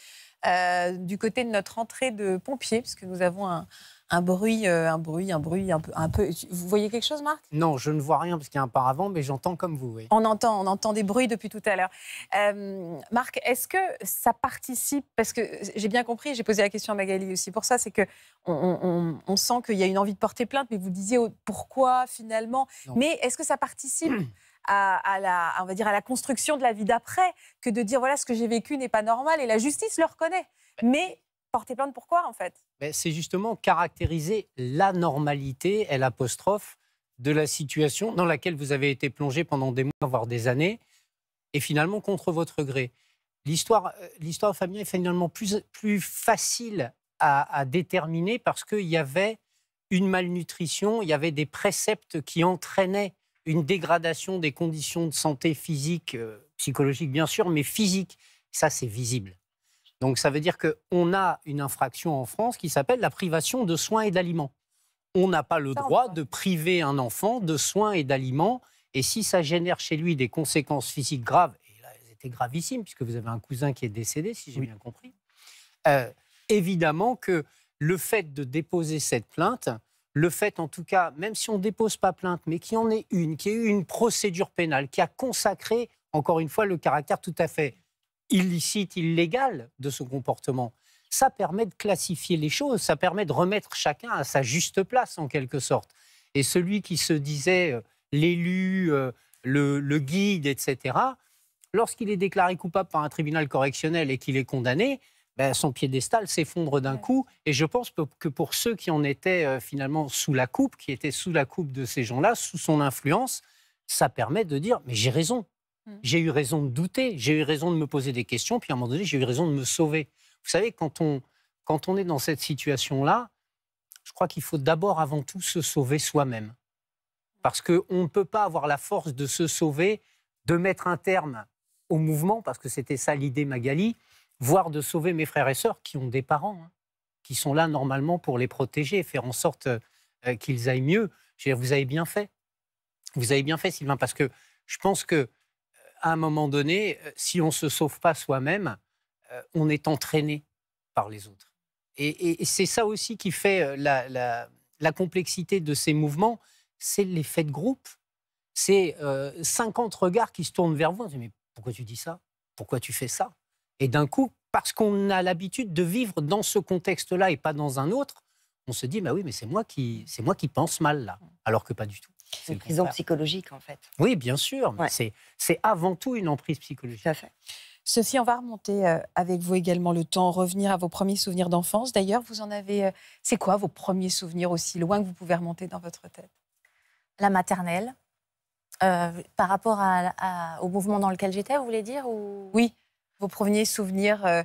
Speaker 1: du côté de notre entrée de pompiers, puisque nous avons un, un bruit, euh, un bruit, un bruit, un peu, un peu. Vous voyez quelque chose, Marc
Speaker 5: Non, je ne vois rien parce qu'il y a un paravent, mais j'entends comme vous.
Speaker 1: On entend, on entend des bruits depuis tout à l'heure. Euh, Marc, est-ce que ça participe Parce que j'ai bien compris, j'ai posé la question à Magali aussi. Pour ça, c'est que on, sent qu'il y a une envie de porter plainte, mais vous disiez pourquoi finalement. Mais est-ce que ça participe à, la, on va dire, à la construction de la vie d'après que de dire voilà ce que j'ai vécu n'est pas normal et la justice le reconnaît. Bah, mais porter plainte pourquoi en fait
Speaker 5: C'est justement caractériser l'anormalité, elle apostrophe, de la situation dans laquelle vous avez été plongé pendant des mois, voire des années, et finalement contre votre gré. L'histoire, euh, l'histoire familiale est finalement plus, plus facile à déterminer parce qu'il y avait une malnutrition, il y avait des préceptes qui entraînaient une dégradation des conditions de santé physique, euh, psychologique bien sûr, mais physique. Ça, c'est visible. Donc ça veut dire qu'on a une infraction en France qui s'appelle la privation de soins et d'aliments. On n'a pas le droit de priver un enfant de soins et d'aliments. Et si ça génère chez lui des conséquences physiques graves, et là, elles étaient gravissimes, puisque vous avez un cousin qui est décédé, si j'ai bien compris, euh, évidemment que le fait de déposer cette plainte, le fait en tout cas, même si on ne dépose pas plainte, mais qu'il y en ait une, qu'il y ait eu une procédure pénale qui a consacré, encore une fois, le caractère tout à fait illicite, illégale de son comportement. Ça permet de classifier les choses, ça permet de remettre chacun à sa juste place en quelque sorte. Et celui qui se disait euh, l'élu, euh, le, guide, etc., lorsqu'il est déclaré coupable par un tribunal correctionnel et qu'il est condamné, ben, son piédestal s'effondre d'un coup. Et je pense que pour ceux qui en étaient euh, finalement sous la coupe, qui étaient sous la coupe de ces gens-là, sous son influence, ça permet de dire mais j'ai raison, Mm. J'ai eu raison de douter, j'ai eu raison de me poser des questions, puis à un moment donné, j'ai eu raison de me sauver. Vous savez, quand on, quand on est dans cette situation-là, je crois qu'il faut d'abord, avant tout, se sauver soi-même. Parce qu'on ne peut pas avoir la force de se sauver, de mettre un terme au mouvement, parce que c'était ça l'idée Magali, voire de sauver mes frères et sœurs qui ont des parents, hein, qui sont là normalement pour les protéger, faire en sorte euh, euh, qu'ils aillent mieux. Je veux dire, vous avez bien fait. Vous avez bien fait, Sylvain, parce que je pense que à un moment donné, euh, si on ne se sauve pas soi-même, euh, on est entraîné par les autres. Et, c'est ça aussi qui fait euh, la, complexité de ces mouvements, c'est l'effet de groupe. C'est 50 regards qui se tournent vers vous. On dit, mais pourquoi tu dis ça Pourquoi tu fais ça Et d'un coup, parce qu'on a l'habitude de vivre dans ce contexte-là et pas dans un autre, on se dit, bah oui, mais c'est moi qui, c'est moi qui pense mal là, alors que pas du tout une prison psychologique, en fait. Oui, bien sûr. C'est avant tout une emprise psychologique. à fait. Sophie,
Speaker 1: on va remonter euh, avec vous également le temps, revenir à vos premiers souvenirs d'enfance. D'ailleurs, vous en avez. Euh, c'est quoi vos premiers souvenirs aussi loin que vous pouvez remonter dans votre tête La maternelle. Euh, par rapport à, au mouvement dans lequel j'étais, vous voulez dire Oui, vos premiers souvenirs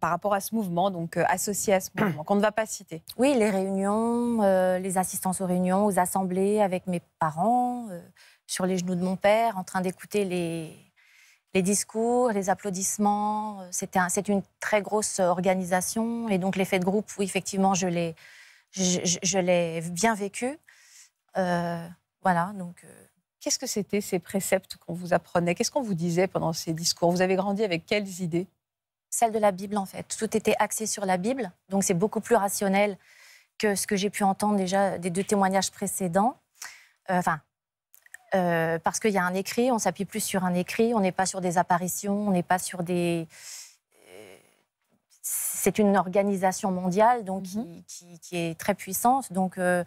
Speaker 1: par rapport à ce mouvement, donc euh, associé à ce mouvement, qu'on ne va pas citer Oui, les réunions, euh, les assistances aux réunions, aux
Speaker 2: assemblées avec mes parents, euh, sur les genoux de mon père, en train d'écouter les, discours, les applaudissements. C'est une très grosse organisation. Et donc l'effet de groupe, oui, effectivement, je l'ai bien vécu.
Speaker 1: voilà, donc... Qu'est-ce que c'était ces préceptes qu'on vous apprenait Qu'est-ce qu'on vous disait pendant ces discours Vous avez grandi avec quelles idées celle de la Bible, en fait. Tout était axé sur
Speaker 2: la Bible, donc c'est beaucoup plus rationnel que ce que j'ai pu entendre déjà des deux témoignages précédents. Euh, enfin, euh, parce qu'il y a un écrit, on s'appuie plus sur un écrit, on n'est pas sur des apparitions, on n'est pas sur des. Euh, c'est une organisation mondiale donc, mm-hmm. qui, qui, est très puissante. Donc il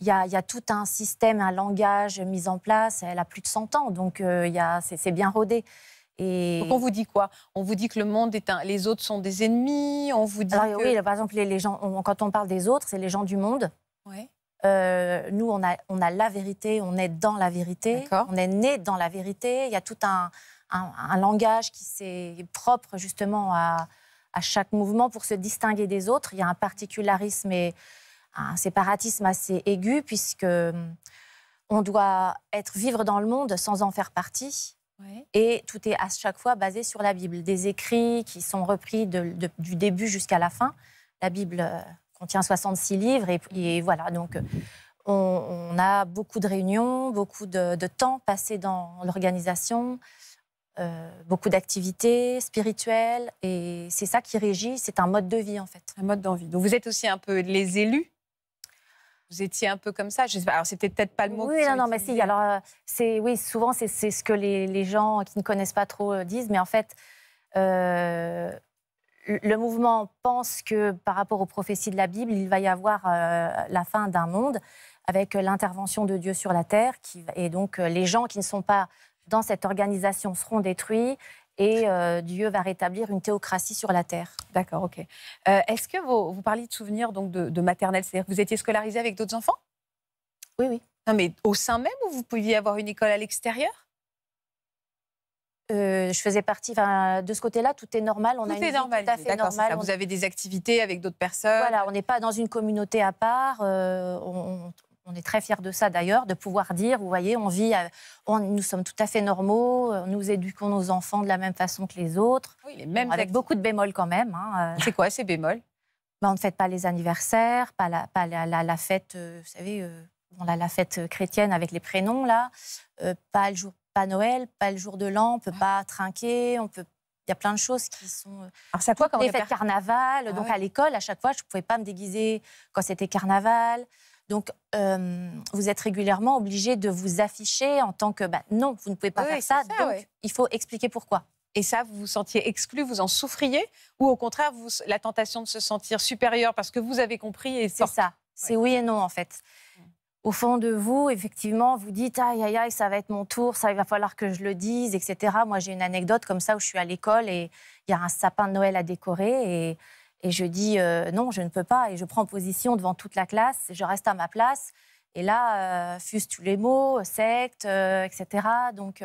Speaker 2: y, y, a tout un système, un langage mis en place. Elle a plus de 100 ans, donc c'est bien rodé. Donc on vous dit quoi On vous dit que le monde est un... les autres sont des ennemis. On vous dit Alors, oui, par exemple, les, gens, quand on parle des autres, c'est les gens du monde. Euh, nous, on a, la vérité, on est dans la vérité, on est né dans la vérité. Il y a tout un, langage qui s'est propre justement à, à, chaque mouvement pour se distinguer des autres. Il y a un particularisme et un séparatisme assez aigu puisque hum, on doit être vivre dans le monde sans en faire partie. Et tout est à chaque fois basé sur la Bible. Des écrits qui sont repris du début jusqu'à la fin. La Bible euh, contient 66 livres et, voilà. Donc, euh, on, a beaucoup de réunions, beaucoup de, temps passé dans l'organisation, euh, beaucoup d'activités spirituelles et c'est ça qui régit. C'est un mode de vie en
Speaker 1: fait. Un mode d'envie. Donc, vous êtes aussi un peu les élus vous étiez un peu comme ça. Alors, c'était peut-être pas le mot.
Speaker 2: Oui, que non, Alors, euh, c'est oui, souvent c'est ce que les, gens qui ne connaissent pas trop euh, disent, mais en fait, euh, le mouvement pense que par rapport aux prophéties de la Bible, il va y avoir la fin d'un monde avec l'intervention de Dieu sur la terre, qui, et donc les gens qui ne sont pas dans cette organisation seront
Speaker 1: détruits, et euh, Dieu va rétablir une théocratie sur la terre. D'accord, ok. Euh, est-ce que vous, parliez de souvenirs donc de, maternelle, c'est-à-dire que vous étiez scolarisé avec d'autres enfants Oui, oui. Non, mais au sein même ou vous pouviez avoir une école à l'extérieur
Speaker 2: euh, je faisais partie, de ce côté-là, tout est normal. On a une est normal. Tout à fait normal. Vous avez
Speaker 1: des activités avec d'autres personnes.
Speaker 2: Voilà, on n'est pas dans une communauté à part. On, on est très fiers de ça d'ailleurs, de pouvoir dire, vous voyez, on vit, euh, on, nous sommes tout à fait normaux, euh, nous éduquons nos enfants de la même façon que les autres. avec beaucoup de bémols quand même. Hein, euh.
Speaker 1: C'est quoi ces bémols
Speaker 2: On ben, ne fête pas les anniversaires, pas la, fête, vous savez, la, fête chrétienne avec les prénoms là, pas le jour, pas Noël, pas le jour de l'an, on peut pas trinquer, on peut il y a plein de choses qui sont. Alors, c'est quoi quand les fêtes carnaval. Ah donc, à l'école, à chaque fois, je pouvais pas me déguiser quand c'était carnaval. Donc, euh, vous êtes régulièrement obligé de vous afficher en tant que bah, non, vous ne pouvez pas faire ça, donc il faut
Speaker 1: expliquer pourquoi. Et ça, vous vous sentiez exclu, vous en souffriez Ou au contraire, vous, la tentation de se sentir supérieur parce que vous avez compris et C'est ça, c'est oui. et non en fait.
Speaker 2: Au fond de vous, effectivement, vous dites aïe aïe aïe, ça va être mon tour, ça il va falloir que je le dise, etc. Moi, j'ai une anecdote comme ça où je suis à l'école et il y a un sapin de Noël à décorer et et je dis euh, non, je ne peux pas. Et je prends position devant toute la classe, je reste à ma place. Et là, euh, fusent tous les mots, secte, euh, etc. Donc,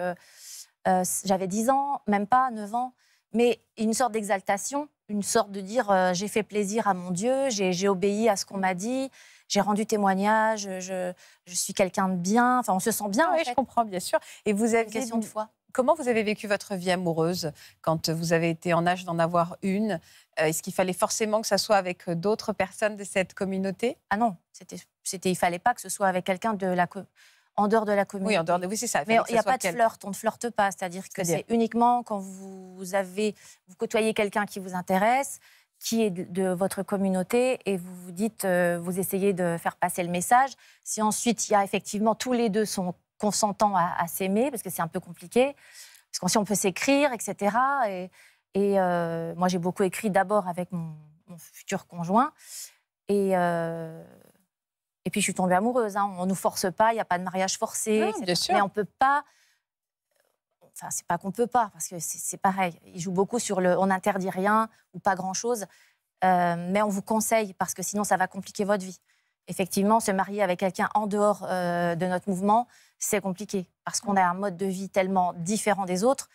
Speaker 2: j'avais 10 ans, même pas 9 ans, mais une sorte d'exaltation, une sorte de dire j'ai fait plaisir à mon Dieu, j'ai obéi à ce qu'on m'a dit, j'ai rendu témoignage, je, suis
Speaker 1: quelqu'un de bien. Enfin, on se sent bien. oui, en fait. je comprends, bien sûr. Et vous avez. Une question de foi. Comment vous avez vécu votre vie amoureuse quand vous avez été en âge d'en avoir une euh, Est-ce qu'il fallait forcément que ça soit avec euh, d'autres personnes de cette communauté Ah non, c'était, c'était, il fallait pas que ce soit avec quelqu'un
Speaker 2: de la en dehors de la communauté. Oui, en dehors de, oui, c'est ça. Il Mais il n'y a pas de flirt, on ne flirte pas. C'est-à-dire que cest uniquement quand vous avez, vous côtoyez quelqu'un qui vous intéresse, qui est de, votre communauté, et vous vous dites, euh, vous essayez de faire passer le message. Si ensuite il y a effectivement tous les deux sont consentant à, à s'aimer, parce que c'est un peu compliqué, parce qu'on si on peut s'écrire, etc. Et, euh, moi, j'ai beaucoup écrit d'abord avec mon, futur conjoint. Et, euh, et puis, je suis tombée amoureuse. Hein. On ne nous force pas, il n'y a pas de mariage forcé. Ah, mais on ne peut pas. Enfin, c'est pas qu'on peut pas, parce que c'est pareil. Il joue beaucoup sur le on n'interdit rien ou pas grand-chose. Euh, mais on vous conseille, parce que sinon, ça va compliquer votre vie effectivement, se marier avec quelqu'un en dehors euh, de notre mouvement, c'est compliqué parce qu'on a un mode de vie tellement différent des autres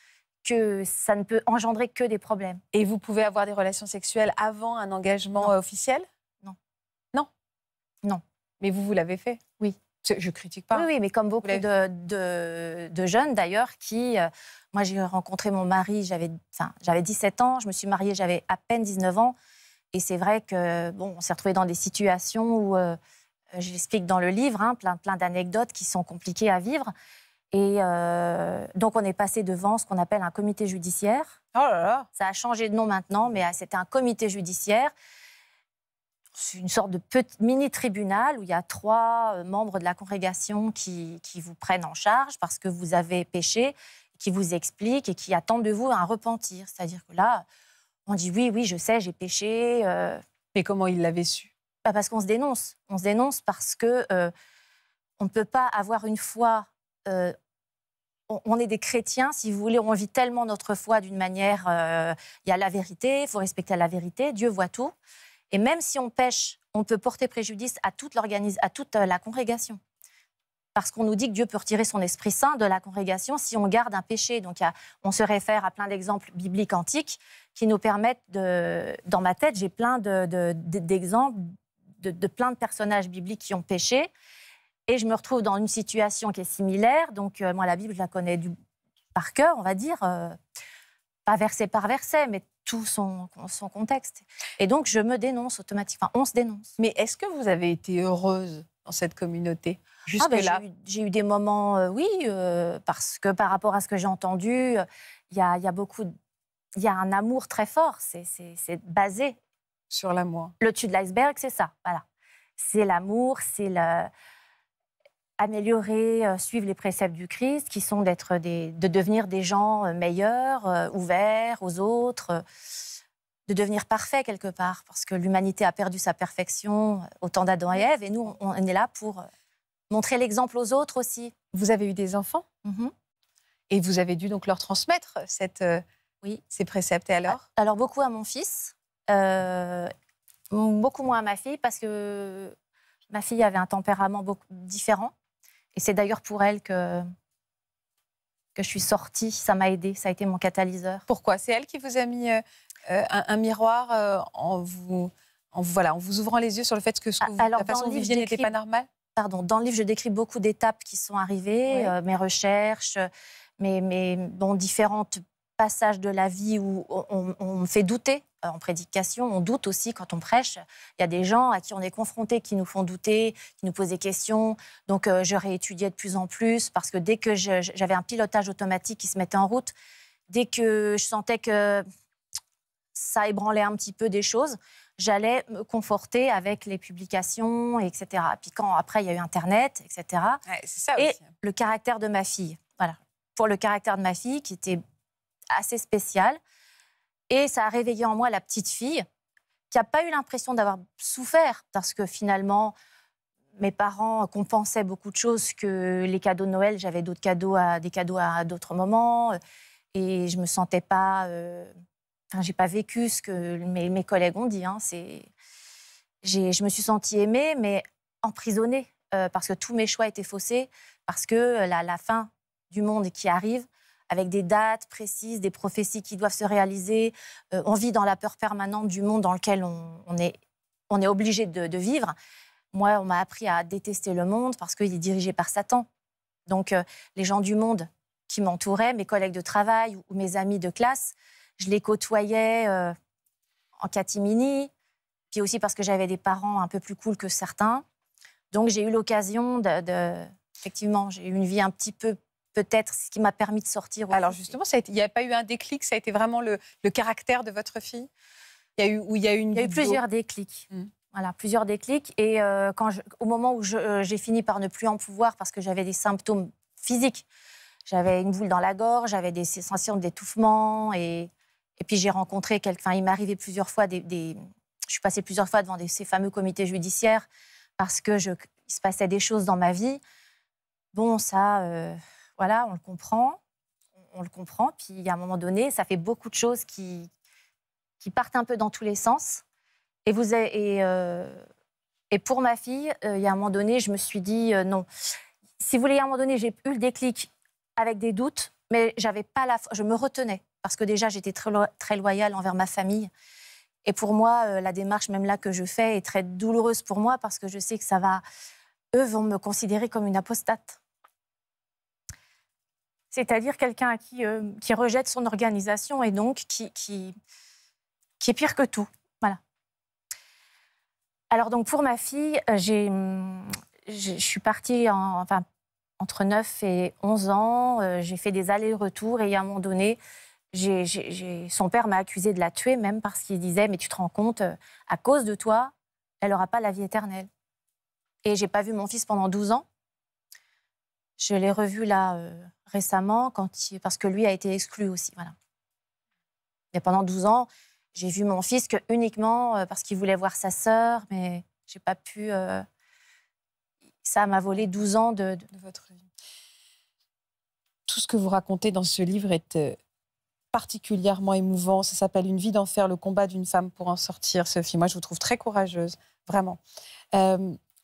Speaker 1: que ça ne peut engendrer que des problèmes. Et vous pouvez avoir des relations sexuelles avant un engagement euh, officiel Non. Non Non. Mais vous, vous l'avez fait Oui.
Speaker 2: Je critique pas. Oui, oui mais comme beaucoup de, jeunes d'ailleurs qui... Euh, moi, j'ai rencontré mon mari, j'avais 17 ans, je me suis mariée, j'avais à peine 19 ans. Et c'est vrai que bon, on s'est retrouvé dans des situations où, euh, j'explique dans le livre, hein, plein, plein d'anecdotes qui sont compliquées à vivre. Et euh, donc on est passé devant ce qu'on appelle un comité judiciaire. Oh là là. Ça a changé de nom maintenant, mais euh, c'était un comité judiciaire. C'est une sorte de mini-tribunal où il y a trois membres de la congrégation qui, qui vous prennent en charge parce que vous avez péché, qui vous expliquent et qui attendent de vous un repentir. C'est-à-dire que là, on dit oui, oui, je sais, j'ai péché. Mais euh. comment il l'avait su bah, Parce qu'on se dénonce. On se dénonce parce que euh, on ne peut pas avoir une foi. Euh, on, est des chrétiens, si vous voulez, on vit tellement notre foi d'une manière. Il y a la vérité, il faut respecter la vérité, Dieu voit tout. Et même si on pêche, on peut porter préjudice à toute, à toute la congrégation. Parce qu'on nous dit que Dieu peut retirer son Esprit Saint de la congrégation si on garde un péché. Donc on se réfère à plein d'exemples bibliques antiques qui nous permettent de. Dans ma tête, j'ai plein d'exemples de, d'exemples de, de, plein de personnages bibliques qui ont péché. Et je me retrouve dans une situation qui est similaire. Donc, euh, moi, la Bible, je la connais du, par cœur, on va dire, euh, pas verset par verset, mais tout son, son, contexte. Et donc, je me dénonce automatiquement. Enfin, on se dénonce. Mais est-ce que vous avez été heureuse dans cette communauté ah, ben, jusque-là J'ai eu, des moments, euh, oui, parce que par rapport à ce que j'ai entendu, il y a, y a beaucoup de il y a un amour très fort, c'est basé. Sur l'amour. Le dessus de l'iceberg, c'est ça, voilà. C'est l'amour, c'est améliorer, euh, suivre les préceptes du Christ, qui sont d'être de devenir des gens euh, meilleurs, euh, ouverts aux autres, de devenir parfait quelque part, parce que l'humanité a perdu sa perfection au temps d'Adam et Ève, et nous, on est là pour montrer
Speaker 1: l'exemple aux autres aussi. Vous avez eu des enfants mmh Et vous avez dû donc leur transmettre cette, oui, ces préceptes. Et ah, alors Alors, beaucoup à mon fils, euh,
Speaker 2: beaucoup moins à ma fille, parce que ma fille avait un tempérament beaucoup différent. Et c'est d'ailleurs pour elle que, que je suis sortie. Ça m'a aidé, ça a été mon catalyseur.
Speaker 1: Pourquoi C'est elle qui vous a mis euh, euh, un, miroir en, vous, en, voilà, en vous ouvrant les yeux sur le fait que, ce que ah, vous, alors, la façon dont vous n'était pas normale Pardon, dans le livre, je décris
Speaker 2: beaucoup d'étapes qui sont arrivées, mes recherches, mes, mes bon, différentes passage de la vie où on, me fait douter euh, en prédication, on doute aussi quand on prêche. Il y a des gens à qui on est confronté, qui nous font douter, qui nous posent des questions. Donc euh, je réétudiais de plus en plus parce que dès que j'avais un pilotage automatique qui se mettait en route, dès que je sentais que ça ébranlait un petit peu des choses, j'allais me conforter avec les publications, etc. Puis quand après il y a eu Internet, etc. ça Et le caractère de ma fille. Voilà. Pour le caractère de ma fille qui était assez spécial. Et ça a réveillé en moi la petite fille qui n'a pas eu l'impression d'avoir souffert parce que finalement, mes parents compensaient beaucoup de choses que les cadeaux de Noël, j'avais d'autres cadeaux à, des cadeaux à, d'autres moments euh, et je me sentais pas. Euh, enfin, je n'ai pas vécu ce que mes, mes collègues ont dit. Hein, c'est, je me suis sentie aimée, mais emprisonnée euh, parce que tous mes choix étaient faussés, parce que la fin du monde qui arrive avec des dates précises, des prophéties qui doivent se réaliser. Euh, on vit dans la peur permanente du monde dans lequel on, est, on est obligé de, vivre. Moi, on m'a appris à détester le monde parce qu'il est dirigé par Satan. Donc, euh, les gens du monde qui m'entouraient, mes collègues de travail ou, mes amis de classe, je les côtoyais euh, en catimini, puis aussi parce que j'avais des parents un peu plus cool que certains. Donc, j'ai eu l'occasion de, de
Speaker 1: effectivement, j'ai eu une vie un petit peu peut-être ce qui m'a permis de sortir. Alors justement, il n'y a pas eu un déclic, ça a été vraiment le, caractère de votre fille il y a eu, y une plusieurs
Speaker 2: déclics. Hmm. Voilà, plusieurs déclics. Et euh, quand au moment où euh, j'ai fini par ne plus en pouvoir parce que j'avais des symptômes physiques, j'avais une boule dans la gorge, j'avais des sensations d'étouffement. Et, et puis j'ai rencontré quelqu'un. Il m'arrivait plusieurs fois des, Je suis passée plusieurs fois devant ces fameux comités judiciaires parce que je, il se passait des choses dans ma vie. Bon, ça. Euh, voilà, on le comprend, on le comprend. Puis à un moment donné, ça fait beaucoup de choses qui, qui partent un peu dans tous les sens. Et, vous, euh, et, pour ma fille, euh, il y a un moment donné, je me suis dit euh, non. Si vous voulez, à un moment donné, j'ai eu le déclic avec des doutes, mais j'avais pas la, je me retenais parce que déjà j'étais très, très loyale envers ma famille. Et pour moi, la démarche même là que je fais est très douloureuse pour moi parce que je sais que ça va, eux vont me considérer comme une apostate c'est-à-dire quelqu'un euh, qui, rejette son organisation et donc qui, est pire que tout. Voilà. Alors donc pour ma fille, euh, j'ai, hum, je suis partie entre 9 et 11 ans, euh, j'ai fait des allers-retours et à un moment donné, son père m'a accusé de la tuer même parce qu'il disait, mais tu te rends compte, à cause de toi, elle n'aura pas la vie éternelle. Et j'ai pas vu mon fils pendant 12 ans. Je l'ai revu là euh, récemment quand parce que lui a été exclu aussi. Voilà. Et pendant 12 ans, j'ai vu mon fils que uniquement euh, parce qu'il voulait voir sa sœur, mais j'ai pas pu. Euh, ça m'a volé 12 ans de,
Speaker 1: votre vie. Tout ce que vous racontez dans ce livre est particulièrement émouvant. Ça s'appelle Une vie d'enfer, le combat d'une femme pour en sortir, Sophie. Moi, je vous trouve très courageuse, vraiment.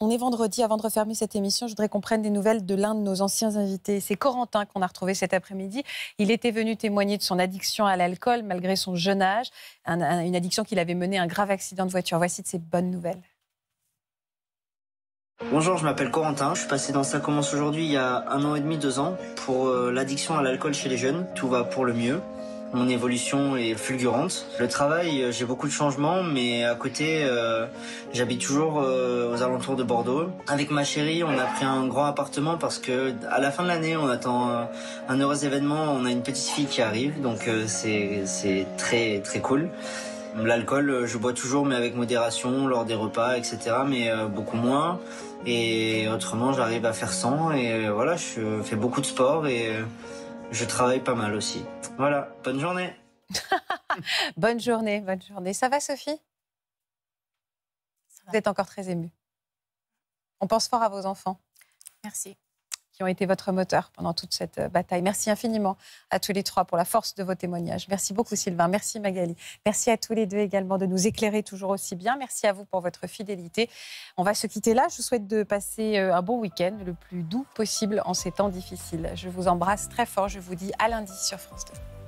Speaker 1: On est vendredi. Avant de refermer cette émission, je voudrais qu'on prenne des nouvelles de l'un de nos anciens invités. C'est Corentin qu'on a retrouvé cet après-midi. Il était venu témoigner de son addiction à l'alcool malgré son jeune âge, une addiction qui l'avait mené à un grave accident de voiture. Voici de ses bonnes nouvelles.
Speaker 5: Bonjour, je m'appelle Corentin. Je suis passé dans Ça commence aujourd'hui il y a un an et demi, deux ans, pour euh, l'addiction à l'alcool chez les jeunes. Tout va pour le mieux. Mon évolution est fulgurante. Le travail, euh, j'ai beaucoup de changements, mais à côté, euh, j'habite toujours euh, aux alentours de Bordeaux. Avec ma chérie, on a pris un grand appartement parce que à la fin de l'année, on attend un heureux événement. On a une petite fille qui arrive, donc c'est très très cool. L'alcool, je bois toujours, mais avec modération, lors des repas, etc. Mais beaucoup moins. Et autrement, j'arrive à faire sans. Et voilà, je fais beaucoup de sport et je travaille pas mal aussi. Voilà, bonne journée.
Speaker 1: bonne journée, bonne journée. Ça va, Sophie Vous êtes encore très émue. On pense fort à vos enfants. Merci qui ont été votre moteur pendant toute cette euh, bataille. Merci infiniment à tous les trois pour la force de vos témoignages. Merci beaucoup Sylvain, merci Magali. Merci à tous les deux également de nous éclairer toujours aussi bien. Merci à vous pour votre fidélité. On va se quitter là. Je vous souhaite de passer euh, un bon week-end, le plus doux possible en ces temps difficiles. Je vous embrasse très fort. Je vous dis à lundi sur France 2.